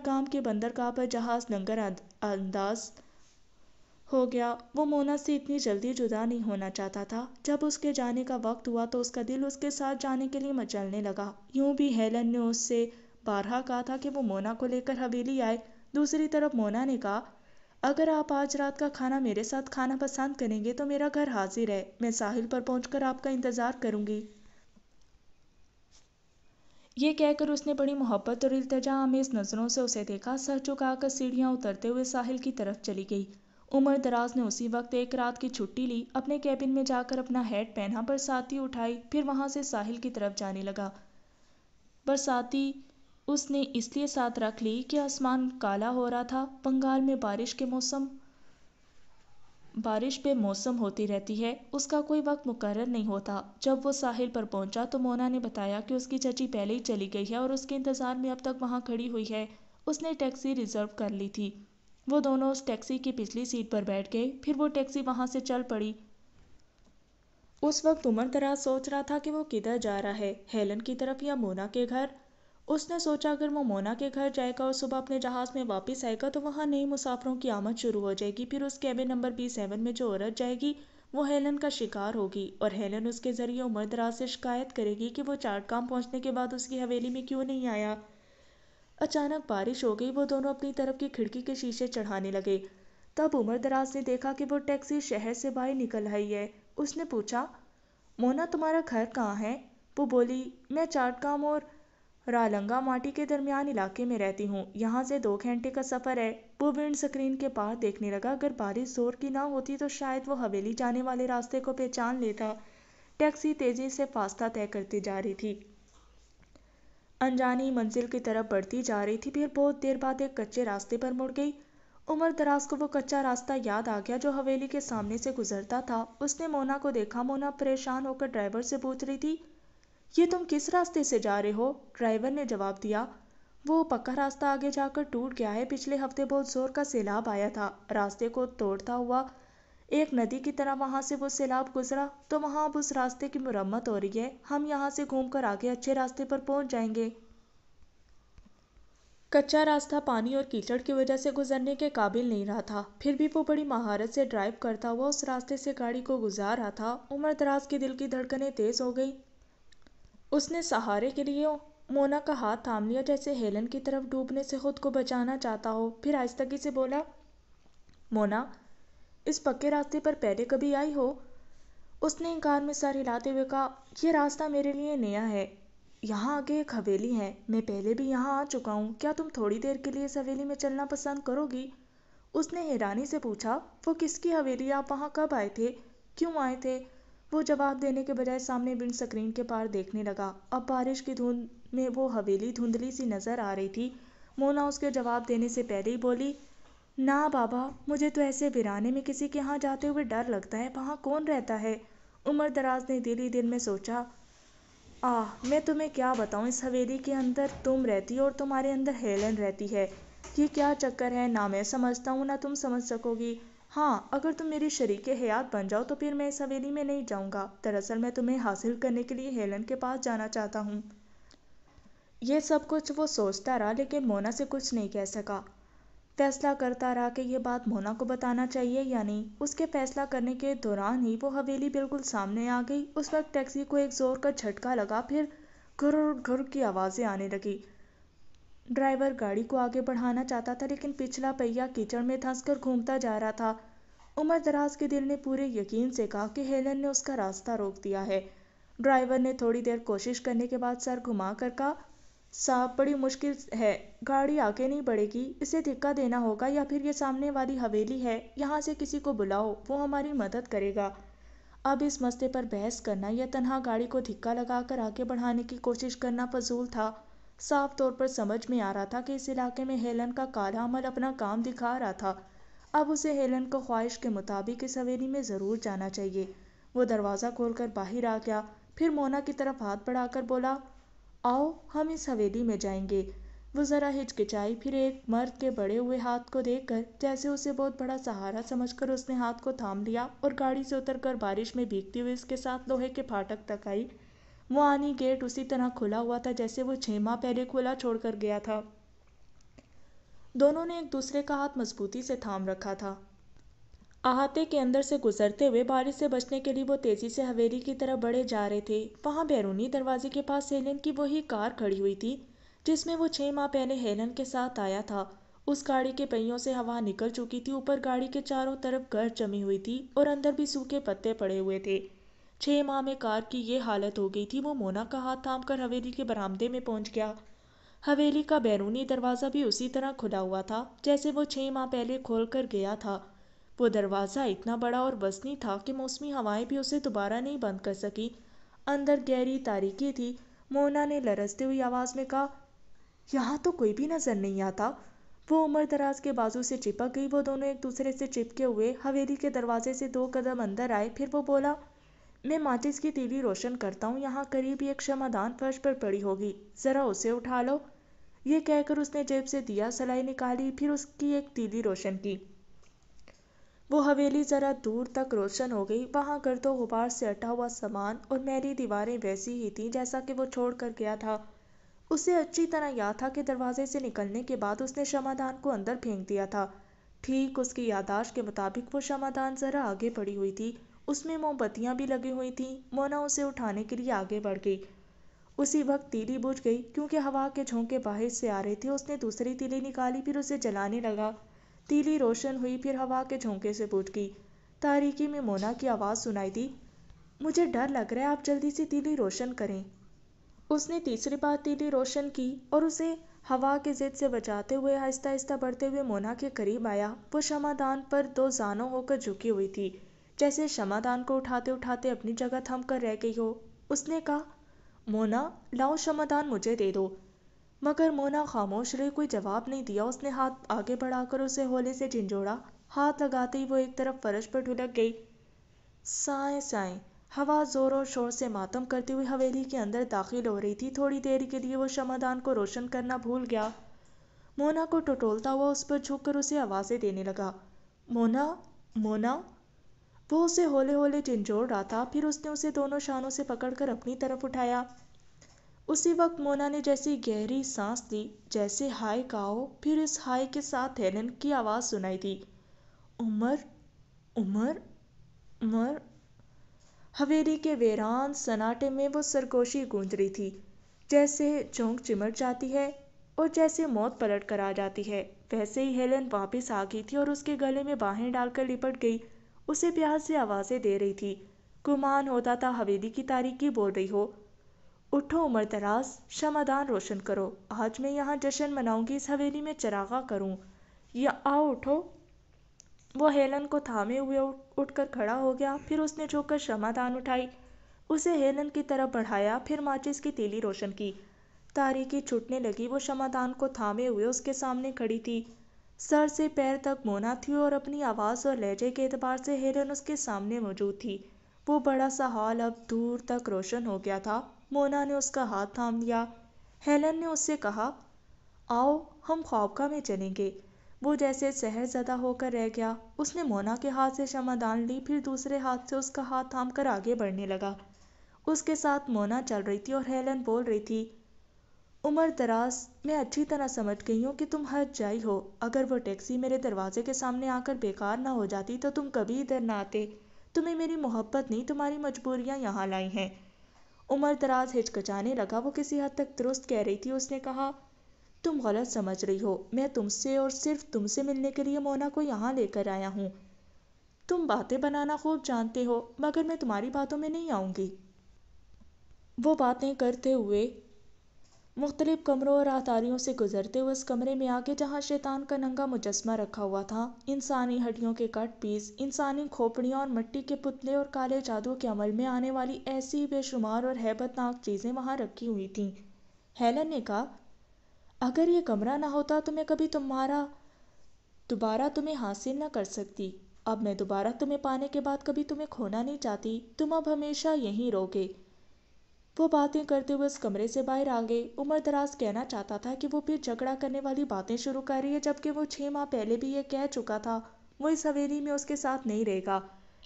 गाम के बंदरगाह पर जहाज़ लंगर अंदाज हो गया वो मोना से इतनी जल्दी जुदा नहीं होना चाहता था जब उसके जाने का वक्त हुआ तो उसका दिल उसके साथ जाने के लिए मचलने लगा यूं भी हेलन ने उससे बारहा कहा था कि वो मोना को लेकर हवेली आए दूसरी तरफ मोना ने कहा अगर आप आज रात का खाना मेरे साथ खाना पसंद करेंगे तो मेरा घर हाजिर है मैं साहिल पर पहुंचकर आपका इंतज़ार करूंगी ये कहकर उसने बड़ी मोहब्बत और इल्तजा आमेज नज़रों से उसे देखा सर झुकाकर सीढ़ियाँ उतरते हुए साहिल की तरफ चली गई उमर दराज ने उसी वक्त एक रात की छुट्टी ली अपने कैबिन में जाकर अपना हेड पहना बरसाती उठाई फिर वहां से साहिल की तरफ जाने लगा बरसाती उसने इसलिए साथ रख ली कि आसमान काला हो रहा था बंगाल में बारिश के मौसम बारिश पे मौसम होती रहती है उसका कोई वक्त मुकर्र नहीं होता जब वो साहिल पर पहुंचा तो मोना ने बताया कि उसकी चची पहले ही चली गई है और उसके इंतज़ार में अब तक वहाँ खड़ी हुई है उसने टैक्सी रिजर्व कर ली थी वो दोनों उस टैक्सी की पिछली सीट पर बैठ गए फिर वो टैक्सी वहाँ से चल पड़ी उस वक्त उमर तरह सोच रहा था कि वो किधर जा रहा है हेलन की तरफ या मोना के घर उसने सोचा अगर वो मोना के घर जाएगा और सुबह अपने जहाज़ में वापस आएगा तो वहाँ नई मुसाफरों की आमद शुरू हो जाएगी फिर उस कैबिन नंबर बी सेवन में जो औरत जाएगी वो हेलन का शिकार होगी और हेलन उसके ज़रिए उम्र दराज से शिकायत करेगी कि वो चाटकाम पहुँचने के बाद उसकी हवेली में क्यों नहीं आया अचानक बारिश हो गई वो दोनों अपनी तरफ की खिड़की के शीशे चढ़ाने लगे तब उमर दराज ने देखा कि वो टैक्सी शहर से बाहर निकल आई है उसने पूछा मोना तुम्हारा घर कहाँ है वो बोली मैं चाटकाम और रालंगा माटी के दरमियान इलाके में रहती हूँ यहाँ से दो घंटे का सफ़र है वो विंड स्क्रीन के पार देखने लगा अगर बारिश ज़ोर की ना होती तो शायद वो हवेली जाने वाले रास्ते को पहचान लेता टैक्सी तेज़ी से फास्ता तय करती जा रही थी अनजानी मंजिल की तरफ बढ़ती जा रही थी फिर बहुत देर बाद एक कच्चे रास्ते पर मुड़ गई उमर दराज को वो कच्चा रास्ता याद आ गया जो हवेली के सामने से गुजरता था उसने मोना को देखा मोना परेशान होकर ड्राइवर से पूछ रही थी ये तुम किस रास्ते से जा रहे हो ड्राइवर ने जवाब दिया वो पक्का रास्ता आगे जाकर टूट गया है पिछले हफ्ते बहुत जोर का सैलाब आया था रास्ते को तोड़ता हुआ एक नदी की तरह वहाँ से वो सैलाब गुजरा तो वहाँ अब उस रास्ते की मुरम्मत हो रही है हम यहाँ से घूमकर आगे अच्छे रास्ते पर पहुँच जाएंगे कच्चा रास्ता पानी और कीचड़ की वजह से गुजरने के काबिल नहीं रहा था फिर भी वो बड़ी महारत से ड्राइव करता हुआ उस रास्ते से गाड़ी को गुजार रहा था उम्र दराज के दिल की धड़कनें तेज हो गई उसने सहारे के लिए मोना का हाथ थाम लिया जैसे हेलन की तरफ डूबने से खुद को बचाना चाहता हो फिर आहिस्तगी से बोला मोना इस पक्के रास्ते पर पहले कभी आई हो उसने कार में सर हिलाते हुए कहा यह रास्ता मेरे लिए नया है यहाँ आगे एक हवेली है मैं पहले भी यहाँ आ चुका हूँ क्या तुम थोड़ी देर के लिए इस हवेली में चलना पसंद करोगी उसने हैरानी से पूछा वो किसकी हवेली आप वहाँ कब आए थे क्यों आए थे वो जवाब देने के बजाय सामने विंड स्क्रीन के पार देखने लगा अब बारिश की धुंध में वो हवेली धुंधली सी नज़र आ रही थी मोना उसके जवाब देने से पहले ही बोली ना बाबा मुझे तो ऐसे वीराने में किसी के यहाँ जाते हुए डर लगता है वहाँ कौन रहता है उमर दराज ने दिल ही दिल में सोचा आह मैं तुम्हें क्या बताऊँ इस हवेली के अंदर तुम रहती और तुम्हारे अंदर हेलन रहती है ये क्या चक्कर है ना मैं समझता हूँ ना तुम समझ सकोगी हाँ अगर तुम मेरी शरीक हयात बन जाओ तो फिर मैं इस हवेली में नहीं जाऊँगा दरअसल मैं तुम्हें हासिल करने के लिए हेलन के पास जाना चाहता हूँ यह सब कुछ वो सोचता रहा लेकिन मोना से कुछ नहीं कह सका फैसला करता रहा कि यह बात मोना को बताना चाहिए या नहीं उसके फैसला करने के दौरान ही वो हवेली बिल्कुल सामने आ गई उस वक्त टैक्सी को एक जोर का झटका लगा फिर घुर घुर की आवाज़ें आने लगी ड्राइवर गाड़ी को आगे बढ़ाना चाहता था लेकिन पिछला पहिया कीचड़ में धंसकर घूमता जा रहा था उमर दराज के दिल ने पूरे यकीन से कहा कि हेलन ने उसका रास्ता रोक दिया है ड्राइवर ने थोड़ी देर कोशिश करने के बाद सर घुमा कर कहा साहब बड़ी मुश्किल है गाड़ी आगे नहीं बढ़ेगी इसे धिक्का देना होगा या फिर ये सामने वाली हवेली है यहाँ से किसी को बुलाओ वो हमारी मदद करेगा अब इस मसले पर बहस करना या तनहा गाड़ी को धिक्का लगाकर आगे बढ़ाने की कोशिश करना फजूल था साफ तौर पर समझ में आ रहा था कि इस इलाके में हेलन का काला अमल अपना काम दिखा रहा था अब उसे हेलन को ख्वाहिश के मुताबिक इस हवेली में ज़रूर जाना चाहिए वो दरवाज़ा खोलकर बाहर आ गया फिर मोना की तरफ हाथ बढ़ाकर बोला आओ हम इस हवेली में जाएंगे वो ज़रा हिचकिचाई फिर एक मर्द के बड़े हुए हाथ को कर जैसे उसे बहुत बड़ा सहारा समझ उसने हाथ को थाम लिया और गाड़ी से उतर बारिश में भीगती हुई इसके साथ लोहे के फाटक तक आई वो आनी गेट उसी तरह खुला हुआ था जैसे वो छह माह पहले खुला छोड़कर गया था दोनों ने एक दूसरे का हाथ मजबूती से थाम रखा था अहाते के अंदर से गुजरते हुए बारिश से बचने के लिए वो तेजी से हवेली की तरफ बढ़े जा रहे थे वहां बैरूनी दरवाजे के पास हेलन की वही कार खड़ी हुई थी जिसमें वो छह माह पहले हेलन के साथ आया था उस गाड़ी के पहियों से हवा निकल चुकी थी ऊपर गाड़ी के चारों तरफ घर जमी हुई थी और अंदर भी सूखे पत्ते पड़े हुए थे छह माह में कार की ये हालत हो गई थी वो मोना का हाथ थाम कर हवेली के बरामदे में पहुंच गया हवेली का बैरूनी दरवाज़ा भी उसी तरह खुला हुआ था जैसे वो छह माह पहले खोल कर गया था वो दरवाज़ा इतना बड़ा और वसनी था कि मौसमी हवाएं भी उसे दोबारा नहीं बंद कर सकी अंदर गहरी तारीखी थी मोना ने लरसते हुई आवाज़ में कहा यहाँ तो कोई भी नज़र नहीं आता वो उमर दराज के बाजू से चिपक गई वो दोनों एक दूसरे से चिपके हुए हवेली के दरवाजे से दो कदम अंदर आए फिर वो बोला मैं माचिस की तीली रोशन करता हूँ यहाँ करीब एक क्षमादान फर्श पर पड़ी होगी ज़रा उसे उठा लो ये कहकर उसने जेब से दिया सलाई निकाली फिर उसकी एक तीली रोशन की वो हवेली ज़रा दूर तक रोशन हो गई वहाँ गर्दो तो गुबार से अटा हुआ सामान और मेरी दीवारें वैसी ही थीं जैसा कि वो छोड़ कर गया था उसे अच्छी तरह याद था कि दरवाजे से निकलने के बाद उसने शमादान को अंदर फेंक दिया था ठीक उसकी यादाश्त के मुताबिक वो शमादान ज़रा आगे पड़ी हुई थी उसमें मोमबत्तियाँ भी लगी हुई थीं मोना उसे उठाने के लिए आगे बढ़ गई उसी वक्त तीली बुझ गई क्योंकि हवा के झोंके बाहर से आ रहे थे उसने दूसरी तीली निकाली फिर उसे जलाने लगा तीली रोशन हुई फिर हवा के झोंके से बुझ गई तारीकी में मोना की आवाज़ सुनाई दी मुझे डर लग रहा है आप जल्दी से तीली रोशन करें उसने तीसरी बार तीली रोशन की और उसे हवा के जिद से बचाते हुए आहिस्ता आहिस्ता बढ़ते हुए मोना के करीब आया वो क्षमादान पर दो जानों होकर झुकी हुई थी जैसे क्षमादान को उठाते उठाते अपनी जगह थम कर रह गई हो उसने कहा मोना लाओ क्षमादान मुझे दे दो मगर मोना खामोश रही कोई जवाब नहीं दिया उसने हाथ आगे बढ़ाकर उसे होले से झिंझोड़ा हाथ लगाते ही वो एक तरफ फर्श पर ढुलक गई साए साए हवा जोर और शोर से मातम करती हुई हवेली के अंदर दाखिल हो रही थी थोड़ी देर के लिए वो क्षमादान को रोशन करना भूल गया मोना को टटोलता हुआ उस पर झुककर उसे आवाज़ें देने लगा मोना मोना वो उसे होले होले झिंझोड़ रहा था फिर उसने उसे दोनों शानों से पकड़कर अपनी तरफ उठाया उसी वक्त मोना ने जैसी गहरी सांस ली जैसे हाय काओ फिर इस हाय के साथ हेलन की आवाज़ सुनाई दी उमर उमर उमर हवेली के वेरान सनाटे में वो सरगोशी गूंज रही थी जैसे चौंक चिमट जाती है और जैसे मौत पलट कर आ जाती है वैसे ही हेलन वापस आ गई थी और उसके गले में बाहें डालकर लिपट गई उसे प्यार से आवाज़ें दे रही थी गुमान होता था हवेली की तारीखी बोल रही हो उठो उमर दराज शमादान रोशन करो आज मैं यहाँ जश्न मनाऊंगी इस हवेली में चरागा करूँ या आओ उठो वो हेलन को थामे हुए उठकर खड़ा हो गया फिर उसने कर शमादान उठाई उसे हेलन की तरफ बढ़ाया फिर माचिस की तीली रोशन की तारीखी छूटने लगी वो शमादान को थामे हुए उसके सामने खड़ी थी सर से पैर तक मोना थी और अपनी आवाज़ और लहजे के एतबार से हेलन उसके सामने मौजूद थी वो बड़ा सा हॉल अब दूर तक रोशन हो गया था मोना ने उसका हाथ थाम लिया हेलन ने उससे कहा आओ हम ख्वाबका में चलेंगे वो जैसे शहर ज़्यादा होकर रह गया उसने मोना के हाथ से शमादान ली फिर दूसरे हाथ से उसका हाथ थाम कर आगे बढ़ने लगा उसके साथ मोना चल रही थी और हेलन बोल रही थी उम्र दराज़ मैं अच्छी तरह समझ गई हूँ कि तुम जाई हो अगर वो टैक्सी मेरे दरवाज़े के सामने आकर बेकार ना हो जाती तो तुम कभी इधर ना आते तुम्हें मेरी मोहब्बत नहीं तुम्हारी मजबूरियाँ यहाँ लाई हैं उमर दराज हिचकचाने लगा वो किसी हद तक दुरुस्त कह रही थी उसने कहा तुम गलत समझ रही हो मैं तुमसे और सिर्फ तुमसे मिलने के लिए मोना को यहाँ लेकर आया हूँ तुम बातें बनाना खूब जानते हो मगर मैं तुम्हारी बातों में नहीं आऊँगी वो बातें करते हुए मुख्तलिफ़ कमरों और आतारियों से गुज़रते हुए उस कमरे में आगे जहाँ शैतान का नंगा मुजस्मा रखा हुआ था इंसानी हड्डियों के कट पीस इंसानी खोपड़ियाँ और मिट्टी के पुतले और काले जादू के अमल में आने वाली ऐसी बेशुमार और हैबतनाक चीज़ें वहाँ रखी हुई थीं हेलन ने कहा अगर ये कमरा ना होता तो मैं कभी तुम्हारा दोबारा तुम्हें हासिल ना कर सकती अब मैं दोबारा तुम्हें पाने के बाद कभी तुम्हें खोना नहीं चाहती तुम अब हमेशा यहीं रहोगे वो बातें करते हुए उस कमरे से बाहर आ गए उमर दराज कहना चाहता था कि वो फिर झगड़ा करने वाली बातें शुरू कर रही है जबकि वो छः माह पहले भी ये कह चुका था वो इस हवेली में उसके साथ नहीं रहेगा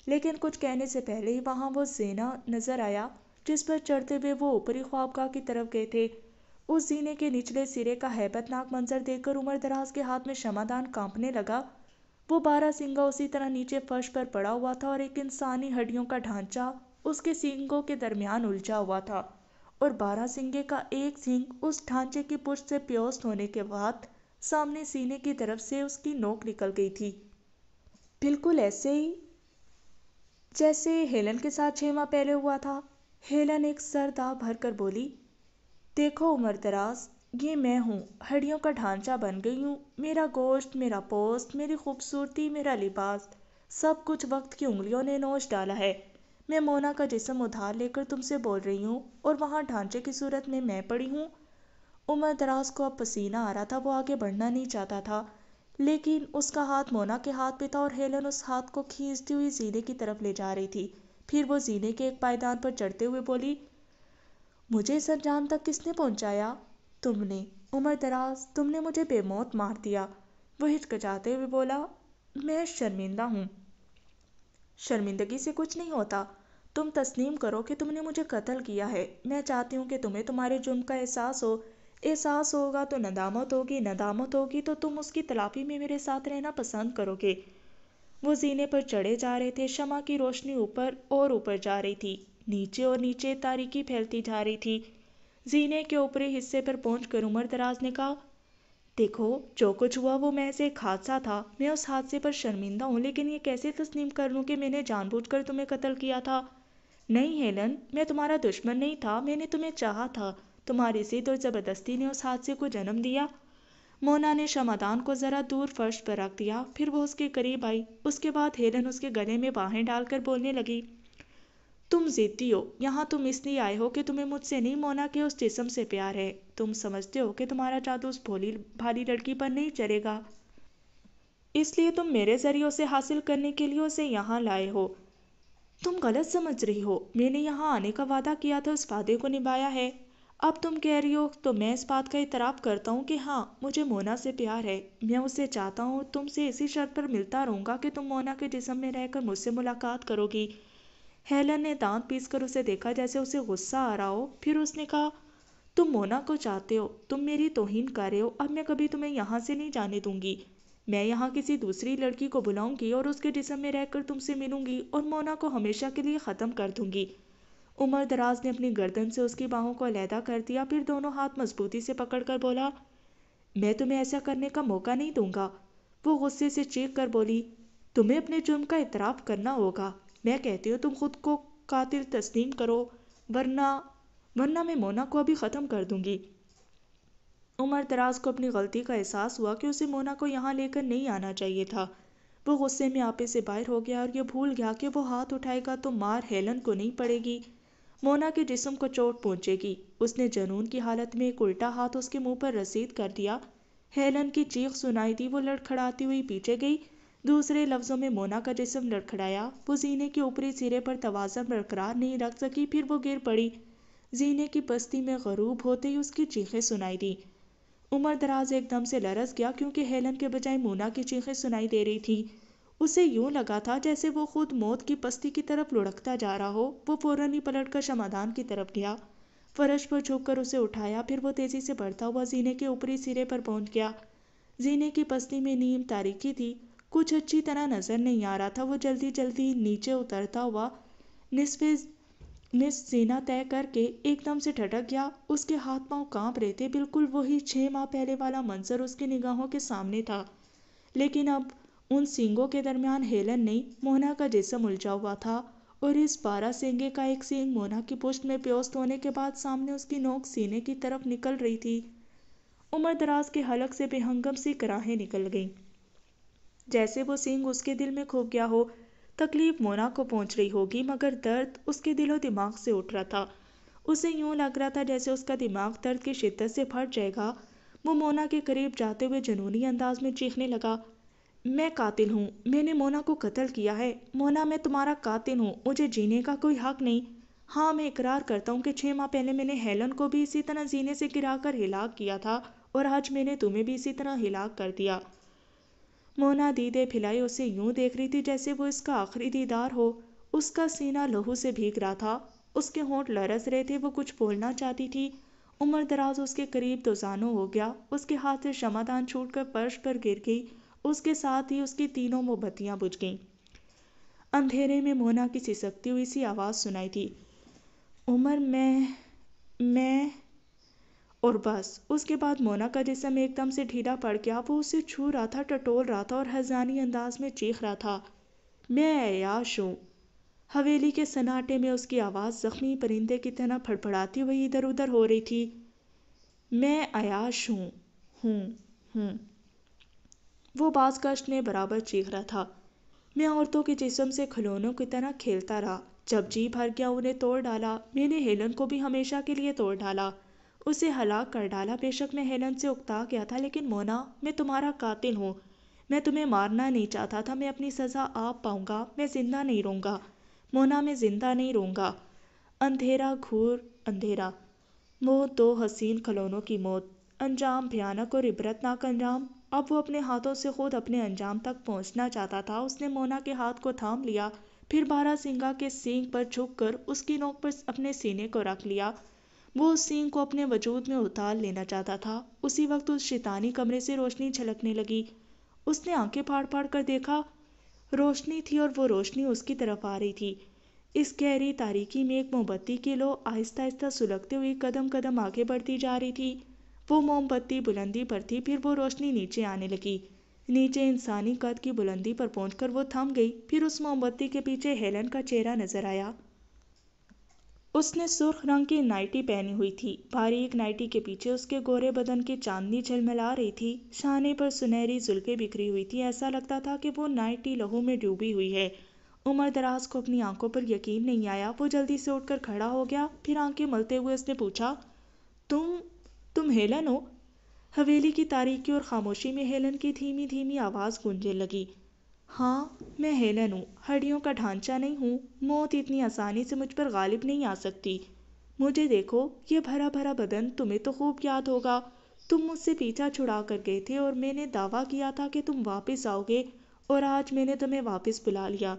लेकिन कुछ कहने से पहले ही वहाँ वो जीना नज़र आया जिस पर चढ़ते हुए वो ऊपरी ख्वाबगा की तरफ गए थे उस जीने के निचले सिरे का हैबतनाक मंजर देखकर उमर दराज के हाथ में क्षमादान कांपने लगा वो बारह सिंगा उसी तरह नीचे फर्श पर पड़ा हुआ था और एक इंसानी हड्डियों का ढांचा उसके सिंगों के दरमियान उलझा हुआ था और बारह सिंगे का एक सिंग उस ढांचे की पुष्ट से प्योस्त होने के बाद सामने सीने की तरफ से उसकी नोक निकल गई थी बिल्कुल ऐसे ही जैसे हेलन के साथ माह पहले हुआ था हेलन एक सरदा कर बोली देखो उमर दराज ये मैं हूँ हड्डियों का ढांचा बन गई हूँ मेरा गोश्त मेरा पोस्ट मेरी खूबसूरती मेरा लिबास सब कुछ वक्त की उंगलियों ने नोच डाला है मैं मोना का जिसम उधार लेकर तुमसे बोल रही हूँ और वहाँ ढांचे की सूरत में मैं पड़ी हूँ उमर दराज को अब पसीना आ रहा था वो आगे बढ़ना नहीं चाहता था लेकिन उसका हाथ मोना के हाथ पे था और हेलन उस हाथ को खींचती हुई जीने की तरफ ले जा रही थी फिर वो जीने के एक पायदान पर चढ़ते हुए बोली मुझे इस अंजाम तक किसने पहुंचाया तुमने उमर दराज तुमने मुझे बेमौत मार दिया वो हिचकचाते हुए बोला मैं शर्मिंदा हूँ शर्मिंदगी से कुछ नहीं होता तुम तस्लीम करो कि तुमने मुझे कत्ल किया है मैं चाहती हूँ कि तुम्हें तुम्हारे जुर्म का एहसास हो एहसास होगा तो नदामत होगी नदामत होगी तो तुम उसकी तलाफी में मेरे साथ रहना पसंद करोगे वो जीने पर चढ़े जा रहे थे शमा की रोशनी ऊपर और ऊपर जा रही थी नीचे और नीचे तारीकी फैलती जा रही थी जीने के ऊपरी हिस्से पर पहुँच कर उमर दराज ने कहा देखो जो कुछ हुआ वो मैं से एक हादसा था मैं उस हादसे पर शर्मिंदा हूँ लेकिन ये कैसे तस्लीम कर लूँ कि मैंने जानबूझकर तुम्हें कत्ल किया था नहीं हेलन मैं तुम्हारा दुश्मन नहीं था मैंने तुम्हें चाहा था तुम्हारी जिद और ज़बरदस्ती ने उस हादसे को जन्म दिया मोना ने शमादान को ज़रा दूर फर्श पर रख दिया फिर वो उसके करीब आई उसके बाद हेलन उसके गले में बाहें डालकर बोलने लगी तुम जीती हो यहाँ तुम इसलिए आए हो कि तुम्हें मुझसे नहीं मोना के उस जिसम से प्यार है तुम समझते हो कि तुम्हारा जादू उस भोली भाली लड़की पर नहीं चलेगा इसलिए तुम मेरे ज़रिए उसे हासिल करने के लिए उसे यहाँ लाए हो तुम गलत समझ रही हो मैंने यहाँ आने का वादा किया था उस वादे को निभाया है अब तुम कह रही हो तो मैं इस बात का इतराफ़ करता हूँ कि हाँ मुझे मोना से प्यार है मैं उसे चाहता हूँ तुमसे इसी शर्त पर मिलता रहूँगा कि तुम मोना के जिसम में रहकर मुझसे मुलाकात करोगी हेलन ने दांत पीस कर उसे देखा जैसे उसे गुस्सा आ रहा हो फिर उसने कहा तुम मोना को चाहते हो तुम मेरी तोहिन कर रहे हो अब मैं कभी तुम्हें यहाँ से नहीं जाने दूंगी मैं यहाँ किसी दूसरी लड़की को बुलाऊंगी और उसके जिसम में रहकर तुमसे मिलूंगी और मोना को हमेशा के लिए ख़त्म कर दूंगी उमर दराज ने अपनी गर्दन से उसकी बाहों को अलहदा कर दिया फिर दोनों हाथ मजबूती से पकड़कर बोला मैं तुम्हें ऐसा करने का मौका नहीं दूंगा वो गुस्से से चीख कर बोली तुम्हें अपने जुर्म का इतराफ़ करना होगा मैं कहती हूँ तुम खुद को कातिल तस्लीम करो वरना वरना मैं मोना को अभी ख़त्म कर दूंगी उमर दराज को अपनी गलती का एहसास हुआ कि उसे मोना को यहाँ लेकर नहीं आना चाहिए था वो गुस्से में आपे से बाहर हो गया और ये भूल गया कि वो हाथ उठाएगा तो मार हेलन को नहीं पड़ेगी मोना के जिस्म को चोट पहुंचेगी उसने जनून की हालत में एक उल्टा हाथ उसके मुंह पर रसीद कर दिया हेलन की चीख सुनाई दी वो लड़खड़ाती हुई पीछे गई दूसरे लफ्ज़ों में मोना का जिसम लड़खड़ाया वो जीने के ऊपरी सिरे पर तोज़न बरकरार नहीं रख सकी फिर वो गिर पड़ी जीने की बस्ती में गरूब होते ही उसकी चीखें सुनाई दी उमर दराज एकदम से लरस गया क्योंकि हेलन के बजाय मोना की चीखें सुनाई दे रही थी उसे यूं लगा था जैसे वो खुद मौत की पस्ती की तरफ लुढ़कता जा रहा हो वो फौरन ही पलट कर शमादान की तरफ गया फर्श पर झुक कर उसे उठाया फिर वो तेजी से बढ़ता हुआ जीने के ऊपरी सिरे पर पहुंच गया जीने की पस्ती में नीम तारीखी थी कुछ अच्छी तरह नजर नहीं आ रहा था वो जल्दी जल्दी नीचे उतरता हुआ निसफे ने सीना तय करके एकदम से ठटक गया उसके हाथ पांव कांप रहे थे बिल्कुल वही छः माह पहले वाला मंजर उसकी निगाहों के सामने था लेकिन अब उन सिंगों के दरमियान हेलन नहीं मोहना का जिसम उलझा हुआ था और इस बारह सेंगे का एक सींग मोना की पुष्ट में प्योस्त होने के बाद सामने उसकी नोक सीने की तरफ निकल रही थी उम्र दराज के हलक से बेहंगम सी कराहें निकल गईं जैसे वो सींग उसके दिल में खूब गया हो तकलीफ मोना को पहुंच रही होगी मगर दर्द उसके दिलो दिमाग से उठ रहा था उसे यूं लग रहा था जैसे उसका दिमाग दर्द की शिद्दत से फट जाएगा वो मोना के करीब जाते हुए जुनूनी अंदाज में चीखने लगा मैं कातिल हूँ मैंने मोना को कत्ल किया है मोना मैं तुम्हारा कातिल हूँ मुझे जीने का कोई हक नहीं हाँ मैं इकरार करता हूँ कि छः माह पहले मैंने हेलन को भी इसी तरह जीने से गिरा कर हिला किया था और आज मैंने तुम्हें भी इसी तरह हिला कर दिया मोना दीदे फिलाई उसे यूं देख रही थी जैसे वो इसका आखिरी दीदार हो उसका सीना लहू से भीग रहा था उसके होंठ लरस रहे थे वो कुछ बोलना चाहती थी उम्र दराज उसके करीब दोजानो हो गया उसके हाथ से शमादान छूट कर फर्श पर गिर गई उसके साथ ही उसकी तीनों मोमबत्तियां बुझ गईं अंधेरे में मोना की सिसकती हुई सी आवाज़ सुनाई थी उमर मैं मैं और बस उसके बाद मोना का जिसम एकदम से ढीला पड़ गया वो उसे छू रहा था टटोल रहा था और हजानी अंदाज में चीख रहा था मैं अयाश हूँ हवेली के सन्नाटे में उसकी आवाज़ ज़ख्मी परिंदे की तरह फड़फड़ाती हुई इधर उधर हो रही थी मैं अयाश हूँ हूँ हूँ वो बाजगश्त ने बराबर चीख रहा था मैं औरतों के जिसम से खिलौनों की तरह खेलता रहा जब जी भर गया उन्हें तोड़ डाला मैंने हेलन को भी हमेशा के लिए तोड़ डाला उसे हलाक कर डाला बेशक मैं हेलन से उकता गया था लेकिन मोना मैं तुम्हारा कातिल हूँ मैं तुम्हें मारना नहीं चाहता था मैं अपनी सज़ा आप पाऊँगा मैं ज़िंदा नहीं रहूँगा मोना मैं ज़िंदा नहीं रहूँगा अंधेरा घूर अंधेरा मौत दो हसीन खलौनों की मौत अंजाम भयानक और इबरतनाक अंजाम अब वो अपने हाथों से खुद अपने अंजाम तक पहुंचना चाहता था उसने मोना के हाथ को थाम लिया फिर बारह सिंगा के सींग पर झुक कर उसकी नोक पर अपने सीने को रख लिया वो उस सींग को अपने वजूद में उतार लेना चाहता था उसी वक्त उस शैतानी कमरे से रोशनी छलकने लगी उसने आंखें फाड़ फाड़ कर देखा रोशनी थी और वो रोशनी उसकी तरफ आ रही थी इस गहरी तारीकी में एक मोमबत्ती की लो आहिस्ता आहिस्ता सुलगते हुए कदम कदम आगे बढ़ती जा रही थी वो मोमबत्ती बुलंदी पर थी फिर वो रोशनी नीचे आने लगी नीचे इंसानी कद की बुलंदी पर पहुंचकर वो थम गई फिर उस मोमबत्ती के पीछे हेलन का चेहरा नजर आया उसने सुर्ख रंग की नाइटी पहनी हुई थी भारी एक नाइटी के पीछे उसके गोरे बदन की चांदनी झलमला रही थी शाने पर सुनहरी जुल्फे बिखरी हुई थी ऐसा लगता था कि वो नाइटी लहू में डूबी हुई है उमर दराज को अपनी आंखों पर यकीन नहीं आया वो जल्दी से उठकर खड़ा हो गया फिर आंखें मलते हुए उसने पूछा तुम तुम हेलन हो हवेली की तारीखी और खामोशी में हेलन की धीमी धीमी आवाज़ गूंजने लगी हाँ मैं हेलन हूँ हड्डियों का ढांचा नहीं हूँ मौत इतनी आसानी से मुझ पर गालिब नहीं आ सकती मुझे देखो ये भरा भरा बदन तुम्हें तो खूब याद होगा तुम मुझसे पीछा छुड़ा कर गए थे और मैंने दावा किया था कि तुम वापस आओगे और आज मैंने तुम्हें वापस बुला लिया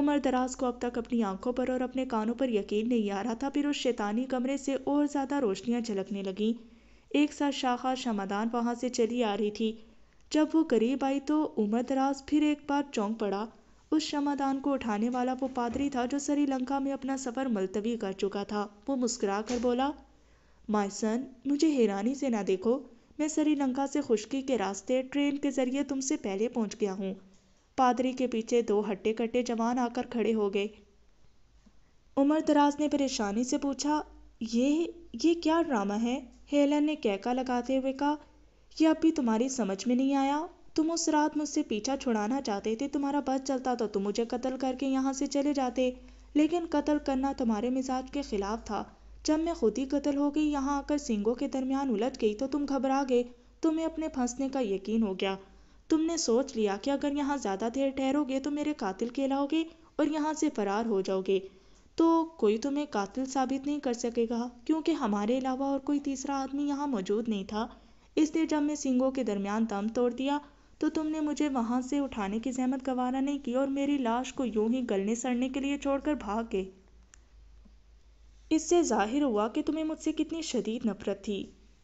उमर दराज को अब तक अपनी आंखों पर और अपने कानों पर यकीन नहीं आ रहा था फिर उस शैतानी कमरे से और ज़्यादा रोशनियाँ झलकने लगीं एक साथ शाखा शमादान वहाँ से चली आ रही थी जब वो करीब आई तो उमर दराज फिर एक बार चौंक पड़ा उस शमादान को उठाने वाला वो पादरी था जो श्रीलंका में अपना सफ़र मुलतवी कर चुका था वो मुस्करा कर बोला मायसन सन मुझे हैरानी से ना देखो मैं श्रीलंका से खुशकी के रास्ते ट्रेन के ज़रिए तुमसे पहले पहुंच गया हूँ पादरी के पीछे दो हट्टे कट्टे जवान आकर खड़े हो गए उमर दराज ने परेशानी से पूछा ये ये क्या ड्रामा है हेलन ने कैका लगाते हुए कहा अब अभी तुम्हारी समझ में नहीं आया तुम उस रात मुझसे पीछा छुड़ाना चाहते थे तुम्हारा बस चलता तो तुम मुझे कत्ल करके यहाँ से चले जाते लेकिन कत्ल करना तुम्हारे मिजाज के खिलाफ था जब मैं खुद ही कत्ल हो गई यहाँ आकर सिंगों के दरमियान उलट गई तो तुम घबरा गए तुम्हें अपने फंसने का यकीन हो गया तुमने सोच लिया कि अगर यहाँ ज़्यादा देर ठहरोगे तो मेरे कातिल कहलाओगे और यहाँ से फरार हो जाओगे तो कोई तुम्हें कातिल साबित नहीं कर सकेगा क्योंकि हमारे अलावा और कोई तीसरा आदमी यहाँ मौजूद नहीं था इसलिए जब मैं सिंगों के दरमियान दम तोड़ दिया तो तुमने मुझे वहां से उठाने की जहमत गवारा नहीं की और मेरी लाश को यूं ही गलने सड़ने के लिए छोड़कर भाग गए इससे जाहिर हुआ कि तुम्हें मुझसे कितनी शदीद नफरत थी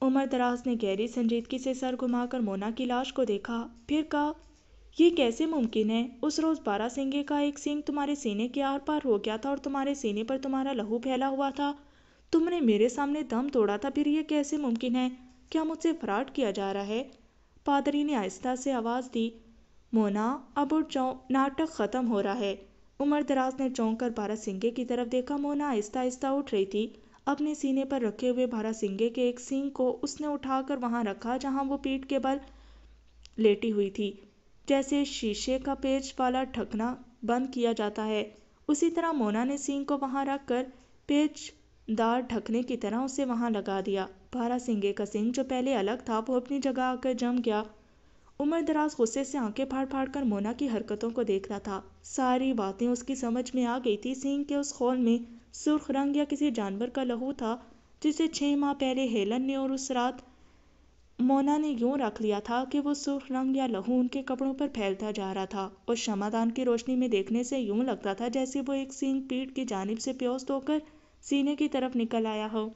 उमर दराज ने गहरी संजीदगी से सर घुमाकर मोना की लाश को देखा फिर कहा यह कैसे मुमकिन है उस रोज़ बारह सिंगे का एक सिंग तुम्हारे सीने के आर पार हो गया था और तुम्हारे सीने पर तुम्हारा लहू फैला हुआ था तुमने मेरे सामने दम तोड़ा था फिर यह कैसे मुमकिन है क्या मुझसे फ्रॉड किया जा रहा है पादरी ने आहिस्ता से आवाज़ दी मोना अब उठ जाओ नाटक ख़त्म हो रहा है उमर दराज ने चौंक कर भारत सिंगे की तरफ देखा मोना आहिस्ता आहिस्ता उठ रही थी अपने सीने पर रखे हुए भारत सिंगे के एक सिंह को उसने उठाकर वहां रखा जहां वो पीठ के बल लेटी हुई थी जैसे शीशे का पेज वाला ढकना बंद किया जाता है उसी तरह मोना ने सिंह को वहां रख कर पेचदार ढकने की तरह उसे वहां लगा दिया सिंगे का सिंह जो पहले अलग था वो अपनी जगह आकर जम गया उमर दराज गुस्से से आंखें फाड़ फाड़ कर मोना की हरकतों को देख रहा था सारी बातें उसकी समझ में आ गई थी सिंह के उस खोल में सुर्ख रंग या किसी जानवर का लहू था जिसे छः माह पहले हेलन ने और उस रात मोना ने यूं रख लिया था कि वो सुर्ख रंग या लहू उनके कपड़ों पर फैलता जा रहा था और क्षमादान की रोशनी में देखने से यूं लगता था जैसे वो एक सिंह पीठ की जानब से प्योस्त होकर सीने की तरफ निकल आया हो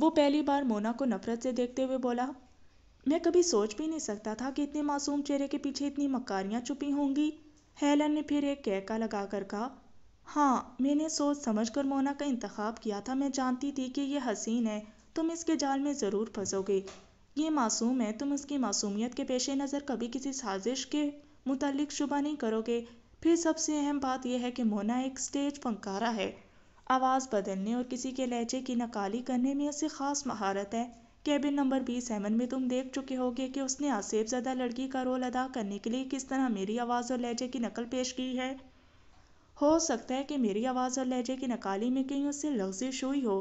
वो पहली बार मोना को नफरत से देखते हुए बोला मैं कभी सोच भी नहीं सकता था कि इतने मासूम चेहरे के पीछे इतनी मकारियां छुपी होंगी हेलन ने फिर एक कहका लगाकर कहा हाँ मैंने सोच समझ कर मोना का इंतखाब किया था मैं जानती थी कि यह हसीन है तुम इसके जाल में ज़रूर फंसोगे ये मासूम है तुम इसकी मासूमियत के पेश नज़र कभी किसी साजिश के मुतल शुबा नहीं करोगे फिर सबसे अहम बात यह है कि मोना एक स्टेज फंकारा है आवाज़ बदलने और किसी के लहजे की नकाली करने में उसे ख़ास महारत है केबिन नंबर बी सेवन में तुम देख चुके होगे कि उसने आसेफ ज़्यादा लड़की का रोल अदा करने के लिए किस तरह मेरी आवाज़ और लहजे की नकल पेश की है हो सकता है कि मेरी आवाज़ और लहजे की नकाली में कहीं उससे लफ्जिश हुई हो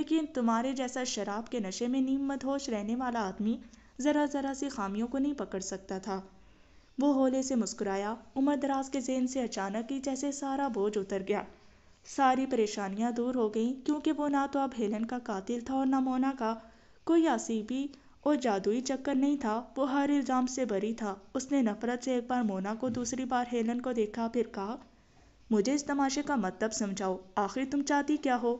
लेकिन तुम्हारे जैसा शराब के नशे में नीम मदहोश रहने वाला आदमी ज़रा ज़रा सी खामियों को नहीं पकड़ सकता था वो होले से मुस्कुराया उम्र दराज के जेन से अचानक ही जैसे सारा बोझ उतर गया सारी परेशानियाँ दूर हो गईं क्योंकि वो ना तो अब हेलन का कातिल था और ना मोना का कोई आसीबी और जादुई चक्कर नहीं था वो हर इल्ज़ाम से बरी था उसने नफ़रत से एक बार मोना को दूसरी बार हेलन को देखा फिर कहा मुझे इस तमाशे का मतलब समझाओ आखिर तुम चाहती क्या हो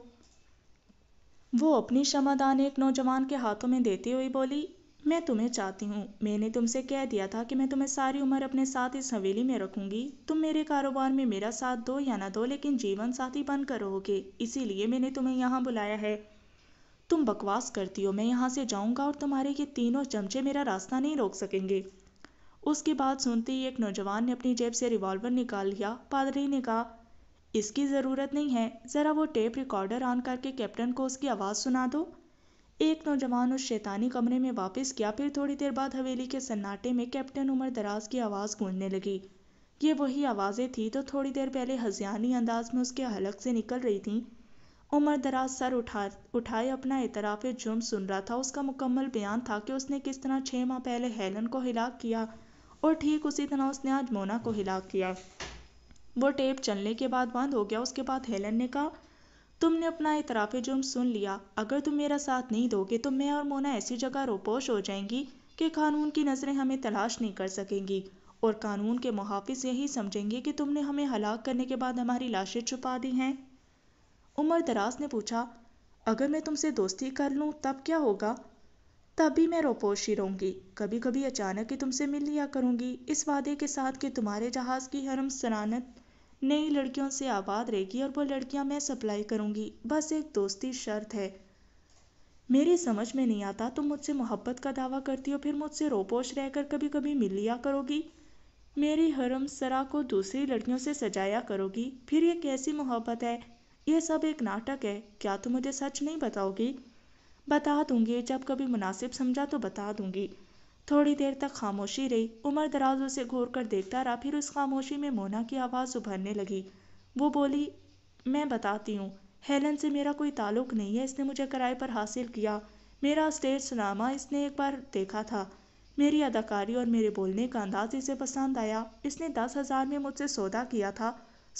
वो अपनी क्षमादान एक नौजवान के हाथों में देती हुई बोली मैं तुम्हें चाहती हूँ मैंने तुमसे कह दिया था कि मैं तुम्हें सारी उम्र अपने साथ इस हवेली में रखूंगी तुम मेरे कारोबार में मेरा साथ दो या ना दो लेकिन जीवन साथी बनकर रहोगे इसीलिए मैंने तुम्हें यहाँ बुलाया है तुम बकवास करती हो मैं यहाँ से जाऊँगा और तुम्हारे ये तीनों चमचे मेरा रास्ता नहीं रोक सकेंगे उसकी बात सुनते ही एक नौजवान ने अपनी जेब से रिवॉल्वर निकाल लिया पादरी ने कहा इसकी ज़रूरत नहीं है ज़रा वो टेप रिकॉर्डर ऑन करके कैप्टन को उसकी आवाज़ सुना दो एक नौजवान उस शैतानी कमरे में वापस गया फिर थोड़ी देर बाद हवेली के सन्नाटे में कैप्टन उमर दराज की आवाज़ गूंजने लगी ये वही आवाज़ें थी तो थोड़ी देर पहले हजियानी अंदाज में उसके हलक से निकल रही थी उमर दराज सर उठा उठाए अपना इतराफ़ जुर्म सुन रहा था उसका मुकम्मल बयान था कि उसने किस तरह छः माह पहले हेलन को हिलाक किया और ठीक उसी तरह उसने आज मोना को हिलाक किया वो टेप चलने के बाद बंद हो गया उसके बाद हेलन ने कहा तुमने अपना इतराफ़ जुर्म सुन लिया अगर तुम मेरा साथ नहीं दोगे तो मैं और मोना ऐसी जगह रोपोश हो जाएंगी कि कानून की नज़रें हमें तलाश नहीं कर सकेंगी और कानून के मुहाफ़ यही समझेंगे कि तुमने हमें हलाक करने के बाद हमारी लाशें छुपा दी हैं उमर दराज ने पूछा अगर मैं तुमसे दोस्ती कर लूँ तब क्या होगा तब भी मैं रोपोश ही रहूँगी कभी कभी अचानक ही तुमसे मिल लिया करूँगी इस वादे के साथ कि तुम्हारे जहाज़ की हरम सनानत नई लड़कियों से आबाद रहेगी और वो लड़कियां मैं सप्लाई करूँगी बस एक दोस्ती शर्त है मेरी समझ में नहीं आता तुम मुझसे मोहब्बत का दावा करती हो फिर मुझसे रोपोश रहकर कभी कभी मिल लिया करोगी मेरी हरम सरा को दूसरी लड़कियों से सजाया करोगी फिर ये कैसी मोहब्बत है ये सब एक नाटक है क्या तुम मुझे सच नहीं बताओगी बता दूंगी जब कभी मुनासिब समझा तो बता दूंगी थोड़ी देर तक खामोशी रही उमर दराजों से घूर कर देखता रहा फिर उस खामोशी में मोना की आवाज़ उभरने लगी वो बोली मैं बताती हूँ हेलन से मेरा कोई ताल्लुक नहीं है इसने मुझे किराए पर हासिल किया मेरा स्टेज सुनामा इसने एक बार देखा था मेरी अदाकारी और मेरे बोलने का अंदाज इसे पसंद आया इसने दस हज़ार में मुझसे सौदा किया था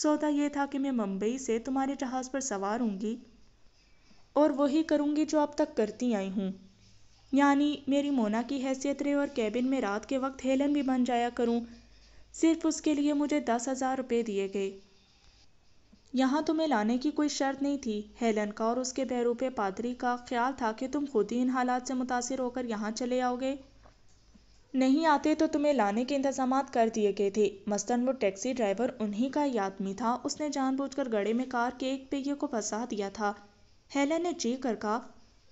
सौदा ये था कि मैं मुंबई से तुम्हारे जहाज़ पर सवार होंगी और वही करूँगी जो अब तक करती आई हूँ यानी मेरी मोना की हैसियत रहे और कैबिन में रात के वक्त हेलन भी बन जाया करूं सिर्फ उसके लिए मुझे दस हजार रुपये दिए गए यहाँ तुम्हें लाने की कोई शर्त नहीं थी हेलन का और उसके बहरूपे पादरी का ख्याल था कि तुम खुद ही इन हालात से मुतासर होकर यहाँ चले आओगे नहीं आते तो तुम्हें लाने के इंतजाम कर दिए गए थे मस्तन वो टैक्सी ड्राइवर उन्हीं का ही आदमी था उसने जानबूझकर गड़े में कार के एक पहिए को फंसा दिया था हेलन ने जी कर कहा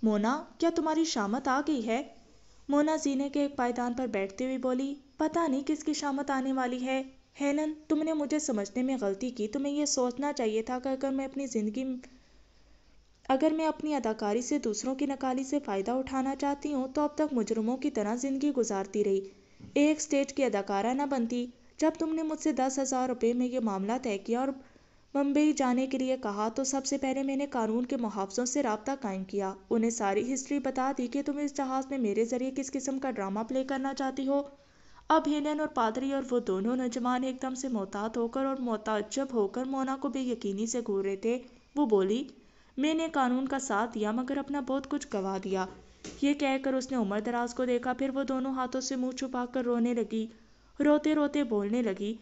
मोना क्या तुम्हारी शामत आ गई है मोना जीने के एक पायदान पर बैठती हुई बोली पता नहीं किसकी शामत आने वाली है हेलन तुमने मुझे समझने में गलती की तुम्हें यह सोचना चाहिए था कि अगर मैं अपनी ज़िंदगी अगर मैं अपनी अदाकारी से दूसरों की नकाली से फ़ायदा उठाना चाहती हूँ तो अब तक मुजरमों की तरह ज़िंदगी गुजारती रही एक स्टेज की अदाकारा ना बनती जब तुमने मुझसे दस हज़ार रुपये में ये मामला तय किया और मुंबई जाने के लिए कहा तो सबसे पहले मैंने कानून के मुहाफ़ों से रबता कायम किया उन्हें सारी हिस्ट्री बता दी कि तुम इस जहाज़ में मेरे ज़रिए किस किस्म का ड्रामा प्ले करना चाहती हो अब हेनन और पादरी और वो दोनों नौजवान एकदम से मोहतात होकर और मोताजब होकर मोना को बेयकीनी से घूर रहे थे वो बोली मैंने कानून का साथ दिया मगर अपना बहुत कुछ गवा दिया ये कहकर उसने उमर दराज को देखा फिर वो दोनों हाथों से मुंह छुपाकर रोने लगी रोते रोते बोलने लगी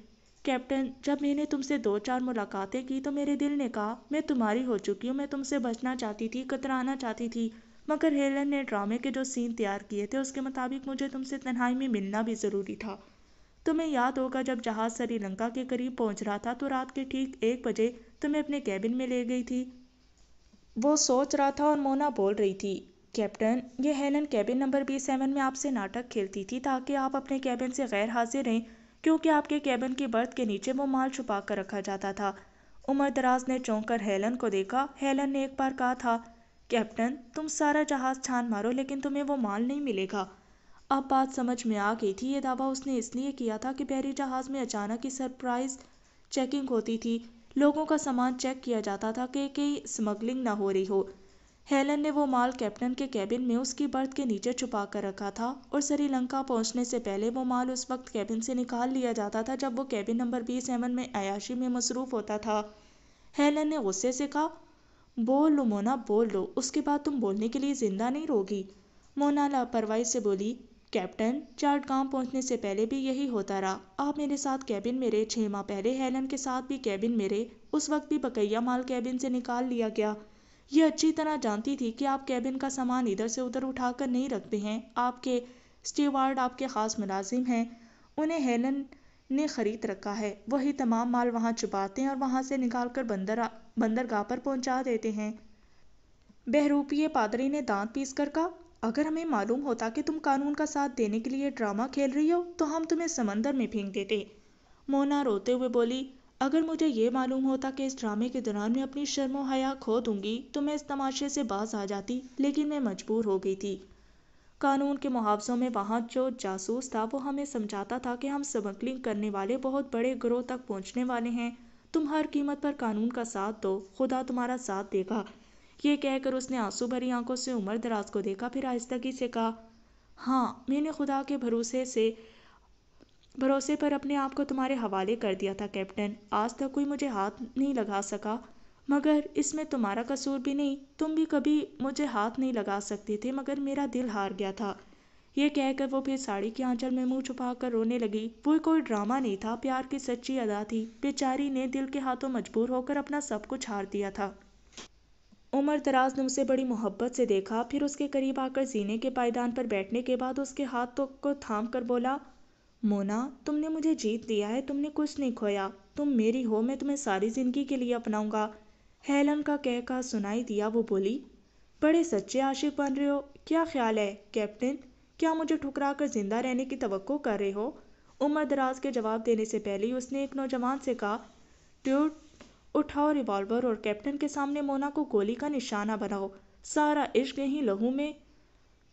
कैप्टन जब मैंने तुमसे दो चार मुलाकातें की तो मेरे दिल ने कहा मैं तुम्हारी हो चुकी हूँ मैं तुमसे बचना चाहती थी कतराना चाहती थी मगर हेलन ने ड्रामे के जो सीन तैयार किए थे उसके मुताबिक मुझे तुमसे तन्हाई में मिलना भी ज़रूरी था तुम्हें याद होगा जब जहाज़ श्रीलंका के करीब पहुंच रहा था तो रात के ठीक एक बजे तुम्हें अपने कैबिन में ले गई थी वो सोच रहा था और मोना बोल रही थी कैप्टन ये Helen cabin number B seven में आपसे नाटक खेलती थी ताकि आप अपने कैबिन से गैर हाजिर रहें क्योंकि आपके केबिन की बर्थ के नीचे वो माल छुपा कर रखा जाता था उमर दराज ने चौंक कर हेलन को देखा हेलन ने एक बार कहा था कैप्टन तुम सारा जहाज छान मारो लेकिन तुम्हें वो माल नहीं मिलेगा अब बात समझ में आ गई थी ये दावा उसने इसलिए किया था कि बहरी जहाज में अचानक ही सरप्राइज चेकिंग होती थी लोगों का सामान चेक किया जाता था कि कहीं स्मगलिंग ना हो रही हो हेलन ने वो माल कैप्टन के कैबिन में उसकी बर्थ के नीचे छुपा कर रखा था और श्रीलंका पहुंचने से पहले वो माल उस वक्त कैबिन से निकाल लिया जाता था जब वो कैबिन नंबर बी सेवन में अयाशी में मसरूफ होता था हेलन ने गुस्से से कहा बोल लो मोना बोल लो उसके बाद तुम बोलने के लिए जिंदा नहीं रहोगी मोना लापरवाही से बोली कैप्टन चार्ट गांव पहुंचने से पहले भी यही होता रहा आप मेरे साथ कैबिन मेरे छः माह पहले हेलन के साथ भी कैबिन मेरे उस वक्त भी बकैया माल कैबिन से निकाल लिया गया ये अच्छी तरह जानती थी कि आप कैबिन का सामान इधर से उधर उठा कर नहीं रखते हैं आपके स्टीवार्ड आपके ख़ास मुलाजिम हैं उन्हें हेलन ने ख़रीद रखा है वही तमाम माल वहाँ छुपाते हैं और वहाँ से निकाल कर बंदर बंदरगाह पर पहुँचा देते हैं बहरूपीय पादरी ने दांत पीस कर कहा अगर हमें मालूम होता कि तुम कानून का साथ देने के लिए ड्रामा खेल रही हो तो हम तुम्हें समंदर में फेंक देते मोना रोते हुए बोली अगर मुझे ये मालूम होता कि इस ड्रामे के दौरान मैं अपनी शर्म हया खो दूंगी तो मैं इस तमाशे से बाज आ जाती लेकिन मैं मजबूर हो गई थी कानून के मुआवजों में वहाँ जो जासूस था वो हमें समझाता था कि हम स्मगलिंग करने वाले बहुत बड़े ग्रोह तक पहुँचने वाले हैं तुम हर कीमत पर कानून का साथ दो खुदा तुम्हारा साथ देगा ये कहकर उसने आंसू भरी आंखों से उमर दराज को देखा फिर आहिस्तगी से कहा हाँ मैंने खुदा के भरोसे से भरोसे पर अपने आप को तुम्हारे हवाले कर दिया था कैप्टन आज तक कोई मुझे हाथ नहीं लगा सका मगर इसमें तुम्हारा कसूर भी नहीं तुम भी कभी मुझे हाथ नहीं लगा सकते थे मगर मेरा दिल हार गया था कह कहकर वो फिर साड़ी के आंचल में मुंह छुपा कर रोने लगी वो कोई ड्रामा नहीं था प्यार की सच्ची अदा थी बेचारी ने दिल के हाथों मजबूर होकर अपना सब कुछ हार दिया था उमर दराज ने उसे बड़ी मोहब्बत से देखा फिर उसके करीब आकर जीने के पायदान पर बैठने के बाद उसके हाथों को थाम कर बोला मोना तुमने मुझे जीत लिया है तुमने कुछ नहीं खोया तुम मेरी हो मैं तुम्हें सारी जिंदगी के लिए अपनाऊंगा हेलन का कह कहा सुनाई दिया वो बोली बड़े सच्चे आशिक बन रहे हो क्या ख्याल है कैप्टन क्या मुझे ठुकरा कर जिंदा रहने की तो कर रहे हो उम्र दराज के जवाब देने से पहले ही उसने एक नौजवान से कहा ट्यूट उठाओ रिवॉल्वर और कैप्टन के सामने मोना को गोली का निशाना बनाओ सारा इश्क यहीं लहू में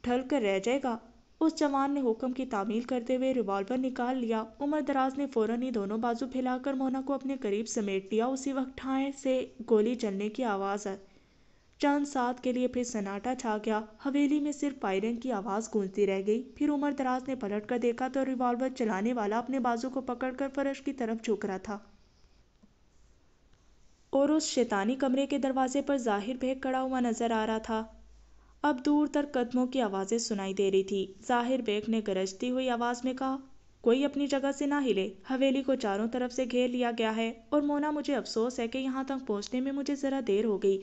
ढल कर रह जाएगा उस जवान ने हुक्म की तामील करते हुए रिवॉल्वर निकाल लिया उमर दराज ने फौरन ही दोनों बाजू फैलाकर मोना को अपने करीब समेट लिया उसी वक्त ठाए से गोली चलने की आवाज़ आई चंद सात के लिए फिर सन्नाटा छा गया हवेली में सिर्फ फायरिंग की आवाज़ गूंजती रह गई फिर उमर दराज ने पलट कर देखा तो रिवॉल्वर चलाने वाला अपने बाजू को पकड़कर फर्श की तरफ झुक रहा था और उस शैतानी कमरे के दरवाजे पर जाहिर भेग खड़ा हुआ नजर आ रहा था अब दूर तक कदमों की आवाज़ें सुनाई दे रही थी जाहिर बेग ने गरजती हुई आवाज़ में कहा कोई अपनी जगह से ना हिले हवेली को चारों तरफ से घेर लिया गया है और मोना मुझे अफसोस है कि यहाँ तक पहुँचने में मुझे ज़रा देर हो गई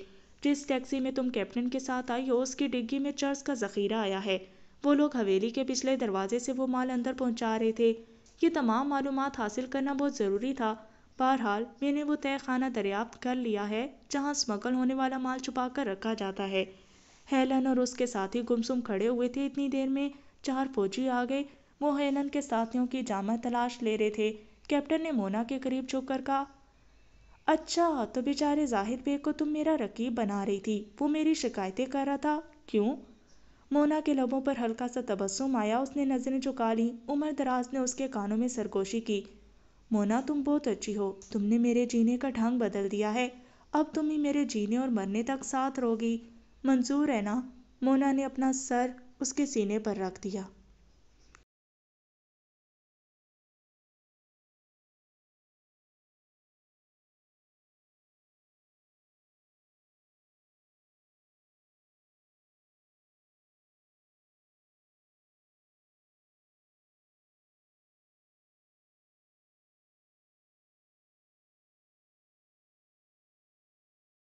जिस टैक्सी में तुम कैप्टन के साथ आई हो उसकी डिग्गी में चर्च का जखीरा आया है वो लोग हवेली के पिछले दरवाजे से वो माल अंदर पहुँचा रहे थे ये तमाम मालूम हासिल करना बहुत ज़रूरी था बहरहाल मैंने वो तय खाना दरियाफ्त कर लिया है जहाँ स्मगल होने वाला माल छुपा कर रखा जाता है हेलन और उसके साथी गुमसुम खड़े हुए थे इतनी देर में चार फौजी आ गए वो हेलन के साथियों की जामा तलाश ले रहे थे कैप्टन ने मोना के करीब झुककर कहा अच्छा तो बेचारे जाहिद बेग को तुम मेरा रकीब बना रही थी वो मेरी शिकायतें कर रहा था क्यों मोना के लबों पर हल्का सा तबस्सुम आया उसने नज़रें झुका ली उमर दराज ने उसके कानों में सरगोशी की मोना तुम बहुत अच्छी हो तुमने मेरे जीने का ढंग बदल दिया है अब तुम ही मेरे जीने और मरने तक साथ रहोगी मंज़ूर है ना मोना ने अपना सर उसके सीने पर रख दिया